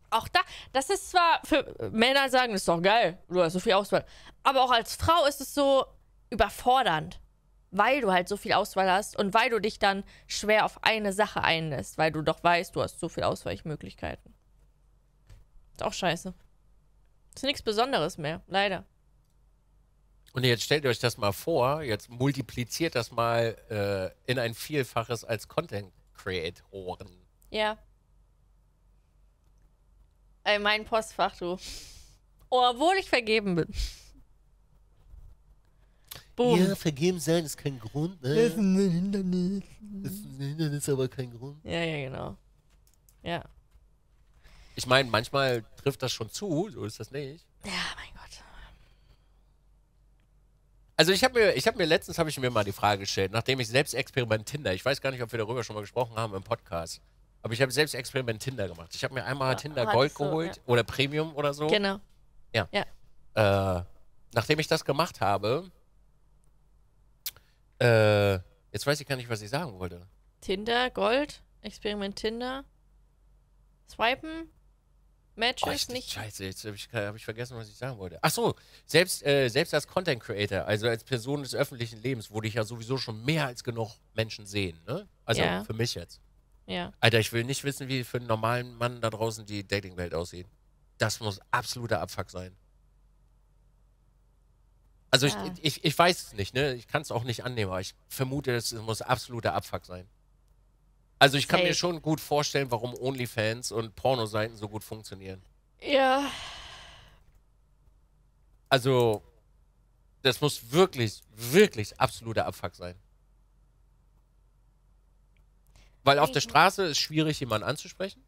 Auch da, das ist zwar für Männer sagen, das ist doch geil, du hast so viel Auswahl. Aber auch als Frau ist es so überfordernd, weil du halt so viel Auswahl hast und weil du dich dann schwer auf eine Sache einlässt, weil du doch weißt, du hast so viele Auswahlmöglichkeiten. Ist auch scheiße. Ist nichts Besonderes mehr, leider. Und jetzt stellt euch das mal vor, jetzt multipliziert das mal äh, in ein Vielfaches als Content-Creatoren. Ja. Ey, äh, mein Postfach, du. Oh, obwohl ich vergeben bin. Boom. Ja, vergeben sein ist kein Grund, ne? Das ist ein Hindernis. Das ist ein Hindernis, aber kein Grund. Ja, ja, genau. Ja. Ich meine, manchmal trifft das schon zu, so ist das nicht. Ja, manchmal. Also ich habe mir, ich habe mir letztens habe ich mir mal die Frage gestellt, nachdem ich selbst Experiment Tinder, ich weiß gar nicht, ob wir darüber schon mal gesprochen haben im Podcast, aber ich habe selbst Experiment Tinder gemacht. Ich habe mir einmal ja, Tinder Gold so, geholt ja. oder Premium oder so. Genau. Ja. ja. Äh, nachdem ich das gemacht habe, äh, jetzt weiß ich gar nicht, was ich sagen wollte. Tinder Gold, Experiment Tinder, Swipen. Matches oh, nicht. Scheiße, jetzt habe ich, hab ich, vergessen, was ich sagen wollte. Ach so, selbst, äh, selbst als Content Creator, also als Person des öffentlichen Lebens, wurde ich ja sowieso schon mehr als genug Menschen sehen. Ne? Also ja. für mich jetzt. Ja. Alter, ich will nicht wissen, wie für einen normalen Mann da draußen die Datingwelt aussieht. Das muss absoluter Abfuck sein. Also ja. ich, ich, ich weiß es nicht, ne? Ich kann es auch nicht annehmen, aber ich vermute, es muss absoluter Abfuck sein. Also ich kann Safe. mir schon gut vorstellen, warum OnlyFans und Pornoseiten so gut funktionieren. Ja. Also, das muss wirklich, wirklich absoluter Abfuck sein. Weil auf der Straße ist schwierig, jemanden anzusprechen.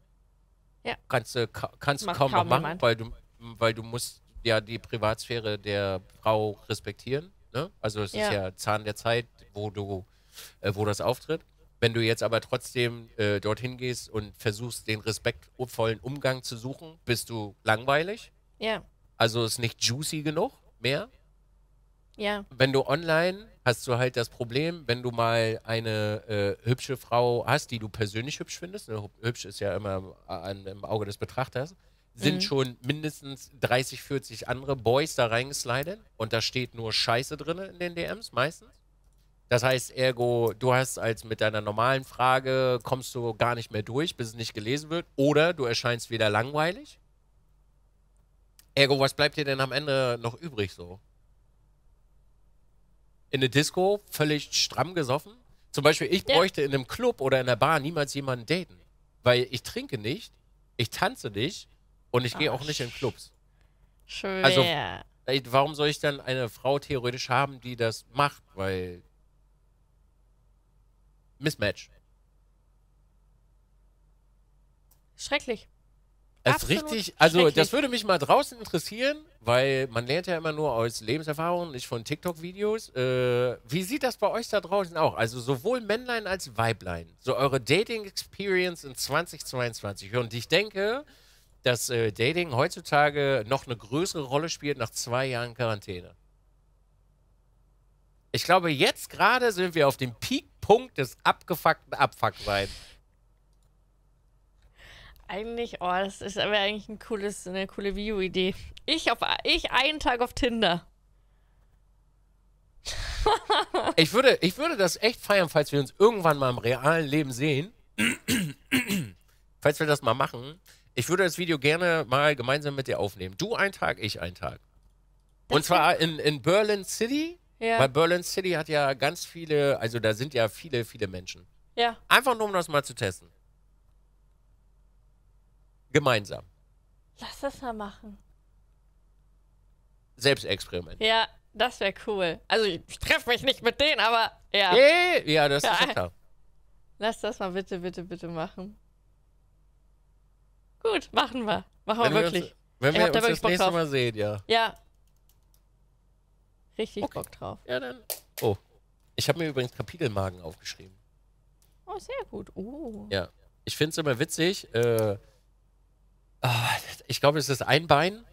Ja. Kannst du kannst kaum, kaum noch machen, weil du, weil du musst ja die Privatsphäre der Frau respektieren. Ne? Also es ja. ist ja Zahn der Zeit, wo du, äh, wo das auftritt. Wenn du jetzt aber trotzdem äh, dorthin gehst und versuchst, den respektvollen Umgang zu suchen, bist du langweilig. Ja. Also ist nicht juicy genug mehr. Ja. Wenn du online hast du halt das Problem, wenn du mal eine äh, hübsche Frau hast, die du persönlich hübsch findest, ne, hübsch ist ja immer an, im Auge des Betrachters, sind mhm. schon mindestens 30, 40 andere Boys da reingeslidet und da steht nur Scheiße drin in den DMs meistens. Das heißt, ergo, du hast als mit deiner normalen Frage, kommst du gar nicht mehr durch, bis es nicht gelesen wird, oder du erscheinst wieder langweilig. Ergo, was bleibt dir denn am Ende noch übrig so? In der Disco, völlig stramm gesoffen? Zum Beispiel, ich bräuchte in einem Club oder in der Bar niemals jemanden daten. Weil ich trinke nicht, ich tanze nicht und ich gehe auch nicht in Clubs. Schwer. Also, warum soll ich dann eine Frau theoretisch haben, die das macht? Weil Mismatch. Schrecklich. ist richtig, also das würde mich mal draußen interessieren, weil man lernt ja immer nur aus Lebenserfahrungen, nicht von TikTok-Videos. Äh, wie sieht das bei euch da draußen auch? Also sowohl Männlein als Weiblein. So eure Dating-Experience in 2022. Und ich denke, dass äh, Dating heutzutage noch eine größere Rolle spielt nach zwei Jahren Quarantäne. Ich glaube, jetzt gerade sind wir auf dem Peakpunkt des abgefuckten Abfuckseins. Eigentlich, oh, das ist aber eigentlich ein cooles, eine coole Video-Idee. Ich auf ich einen Tag auf Tinder. ich, würde, ich würde das echt feiern, falls wir uns irgendwann mal im realen Leben sehen. falls wir das mal machen. Ich würde das Video gerne mal gemeinsam mit dir aufnehmen. Du einen Tag, ich einen Tag. Und zwar in, in Berlin City ja. Weil Berlin City hat ja ganz viele, also da sind ja viele, viele Menschen. Ja. Einfach nur, um das mal zu testen. Gemeinsam. Lass das mal machen. Selbstexperiment. Ja, das wäre cool. Also ich treffe mich nicht mit denen, aber ja. Yeah, äh, ja, das ja. ist klar. Lass das mal bitte, bitte, bitte machen. Gut, machen wir. Machen wir wirklich. Wir uns, wenn wir ich uns das nächste drauf. Mal sehen, ja. Ja, Richtig okay. Bock drauf. Ja, dann. Oh. Ich habe mir übrigens Kapitelmagen aufgeschrieben. Oh, sehr gut. Oh. Ja. Ich finde es immer witzig. Äh, ah, ich glaube, es ist ein Bein.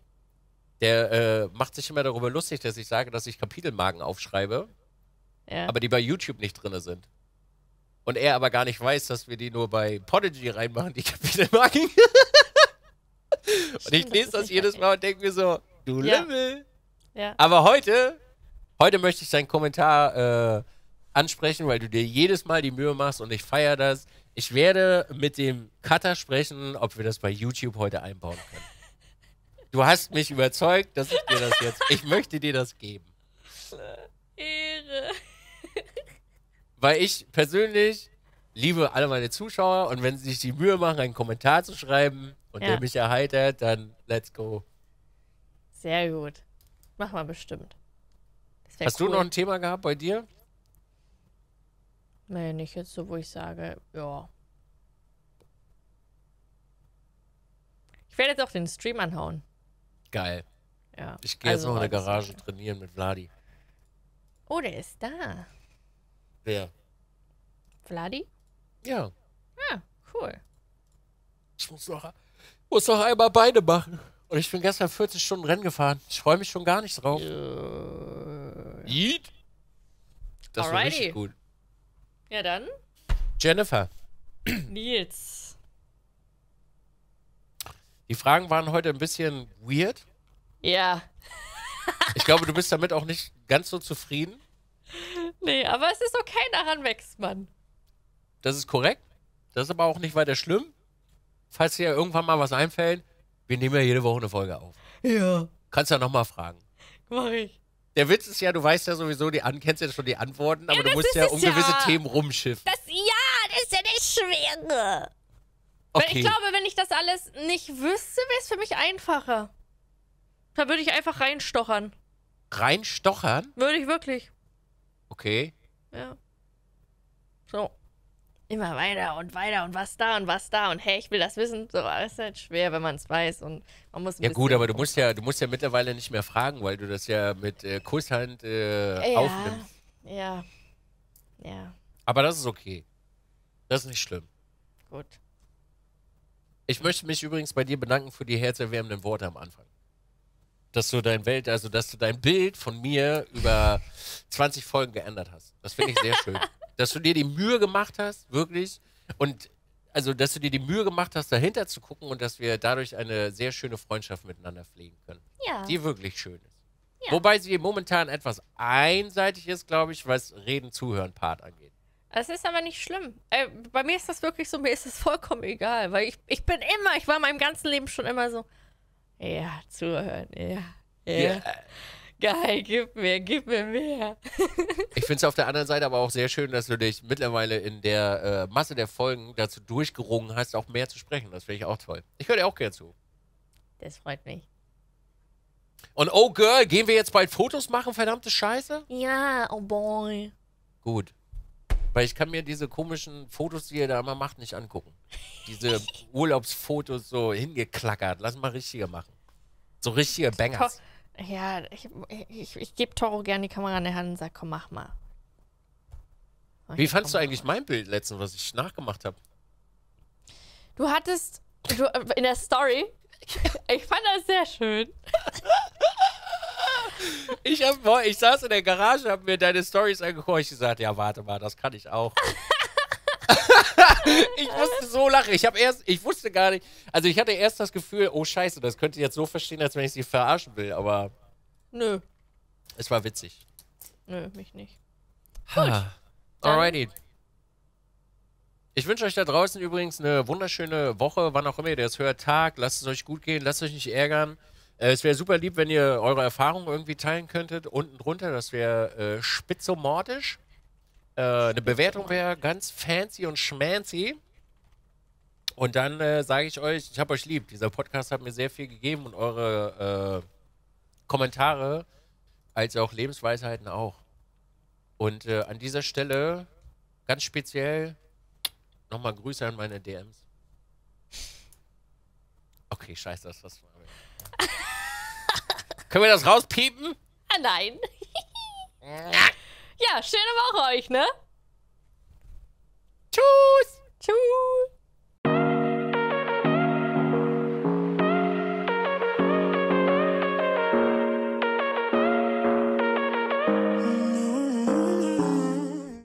Der äh, macht sich immer darüber lustig, dass ich sage, dass ich Kapitelmagen aufschreibe. Ja. Aber die bei YouTube nicht drin sind. Und er aber gar nicht weiß, dass wir die nur bei Podigy reinmachen, die Kapitelmagen. und ich lese das, das jedes Mal und denke mir so, du ja. Lümmel. Ja. Aber heute Heute möchte ich deinen Kommentar äh, ansprechen, weil du dir jedes Mal die Mühe machst und ich feiere das. Ich werde mit dem Cutter sprechen, ob wir das bei YouTube heute einbauen können. Du hast mich überzeugt, dass ich dir das jetzt. Ich möchte dir das geben. Äh, Ehre. Weil ich persönlich liebe alle meine Zuschauer und wenn sie sich die Mühe machen, einen Kommentar zu schreiben und ja. der mich erheitert, dann let's go. Sehr gut. Mach mal bestimmt. Hast cool. du noch ein Thema gehabt bei dir? Nee, nicht jetzt so, wo ich sage, ja. Ich werde jetzt auch den Stream anhauen. Geil. Ja. Ich gehe also jetzt noch in der Garage ja. trainieren mit Vladi. Oh, der ist da. Wer? Vladi? Ja. Ja, ah, cool. Ich muss noch, muss noch einmal Beine machen. Und ich bin gestern 40 Stunden Rennen gefahren. Ich freue mich schon gar nicht drauf. Ja. Äh, Yeet. Das Alrighty. war richtig gut. Ja, dann. Jennifer. Nils. Die Fragen waren heute ein bisschen weird. Ja. ich glaube, du bist damit auch nicht ganz so zufrieden. Nee, aber es ist okay, daran wächst man. Das ist korrekt. Das ist aber auch nicht weiter schlimm. Falls dir irgendwann mal was einfällt, wir nehmen ja jede Woche eine Folge auf. Ja. Kannst ja nochmal fragen. Mach ich der Witz ist ja, du weißt ja sowieso, die an, kennst ja schon die Antworten, aber ja, du musst ja um gewisse Themen rumschiffen. Das, ja, das ist ja nicht schwer. Okay. Weil ich glaube, wenn ich das alles nicht wüsste, wäre es für mich einfacher. Da würde ich einfach reinstochern. Reinstochern? Würde ich wirklich. Okay. Ja. So immer weiter und weiter und was da und was da und hey, ich will das wissen. So, das ist halt schwer, wenn man es weiß und man muss. ja gut, aber du musst ja, du musst ja mittlerweile nicht mehr fragen, weil du das ja mit äh, Kusshand äh, ja, aufnimmst. Ja, ja. Aber das ist okay. Das ist nicht schlimm. Gut. Ich möchte mich übrigens bei dir bedanken für die herzerwärmenden Worte am Anfang. Dass du dein Welt, also dass du dein Bild von mir über 20 Folgen geändert hast. Das finde ich sehr schön. dass du dir die Mühe gemacht hast, wirklich. Und also, dass du dir die Mühe gemacht hast, dahinter zu gucken und dass wir dadurch eine sehr schöne Freundschaft miteinander pflegen können. Ja. Die wirklich schön ist. Ja. Wobei sie momentan etwas einseitig ist, glaube ich, was Reden-Zuhören-Part angeht. Es ist aber nicht schlimm. Äh, bei mir ist das wirklich so, mir ist es vollkommen egal, weil ich, ich bin immer, ich war meinem ganzen Leben schon immer so, ja, zuhören, ja, ja. ja. Äh, geil, gib mir, gib mir mehr. ich finde es auf der anderen Seite aber auch sehr schön, dass du dich mittlerweile in der äh, Masse der Folgen dazu durchgerungen hast, auch mehr zu sprechen. Das finde ich auch toll. Ich höre dir auch gerne zu. Das freut mich. Und oh Girl, gehen wir jetzt bald Fotos machen, verdammte Scheiße? Ja, oh boy. Gut. Weil ich kann mir diese komischen Fotos, die ihr da immer macht, nicht angucken. Diese Urlaubsfotos so hingeklackert. Lass mal richtige machen. So richtige Bangers. Ja, ich, ich, ich gebe Toro gerne die Kamera in der Hand und sage, komm, mach mal. Und Wie fandest du eigentlich mein Bild letztens, was ich nachgemacht habe? Du hattest du, äh, in der Story, ich fand das sehr schön. ich, hab, ich saß in der Garage, habe mir deine Stories angeguckt. Ich gesagt, ja, warte mal, das kann ich auch. ich musste so lachen. Ich habe erst, ich wusste gar nicht. Also ich hatte erst das Gefühl, oh Scheiße, das könnte ich jetzt so verstehen, als wenn ich sie verarschen will, aber. Nö. Es war witzig. Nö, mich nicht. Gut. Alrighty. Ich wünsche euch da draußen übrigens eine wunderschöne Woche, wann auch immer ihr das hört, Tag. Lasst es euch gut gehen, lasst euch nicht ärgern. Äh, es wäre super lieb, wenn ihr eure Erfahrungen irgendwie teilen könntet. Unten drunter, das wäre äh, spitzomordisch. Äh, eine Bewertung wäre ganz fancy und schmancy. Und dann äh, sage ich euch, ich habe euch lieb. Dieser Podcast hat mir sehr viel gegeben und eure äh, Kommentare als auch Lebensweisheiten auch. Und äh, an dieser Stelle ganz speziell nochmal Grüße an meine DMs. Okay, scheiße, das was Können wir das rauspiepen? Ah, nein. Ah. Ja, schöne Woche euch, ne? Tschüss. Tschüss.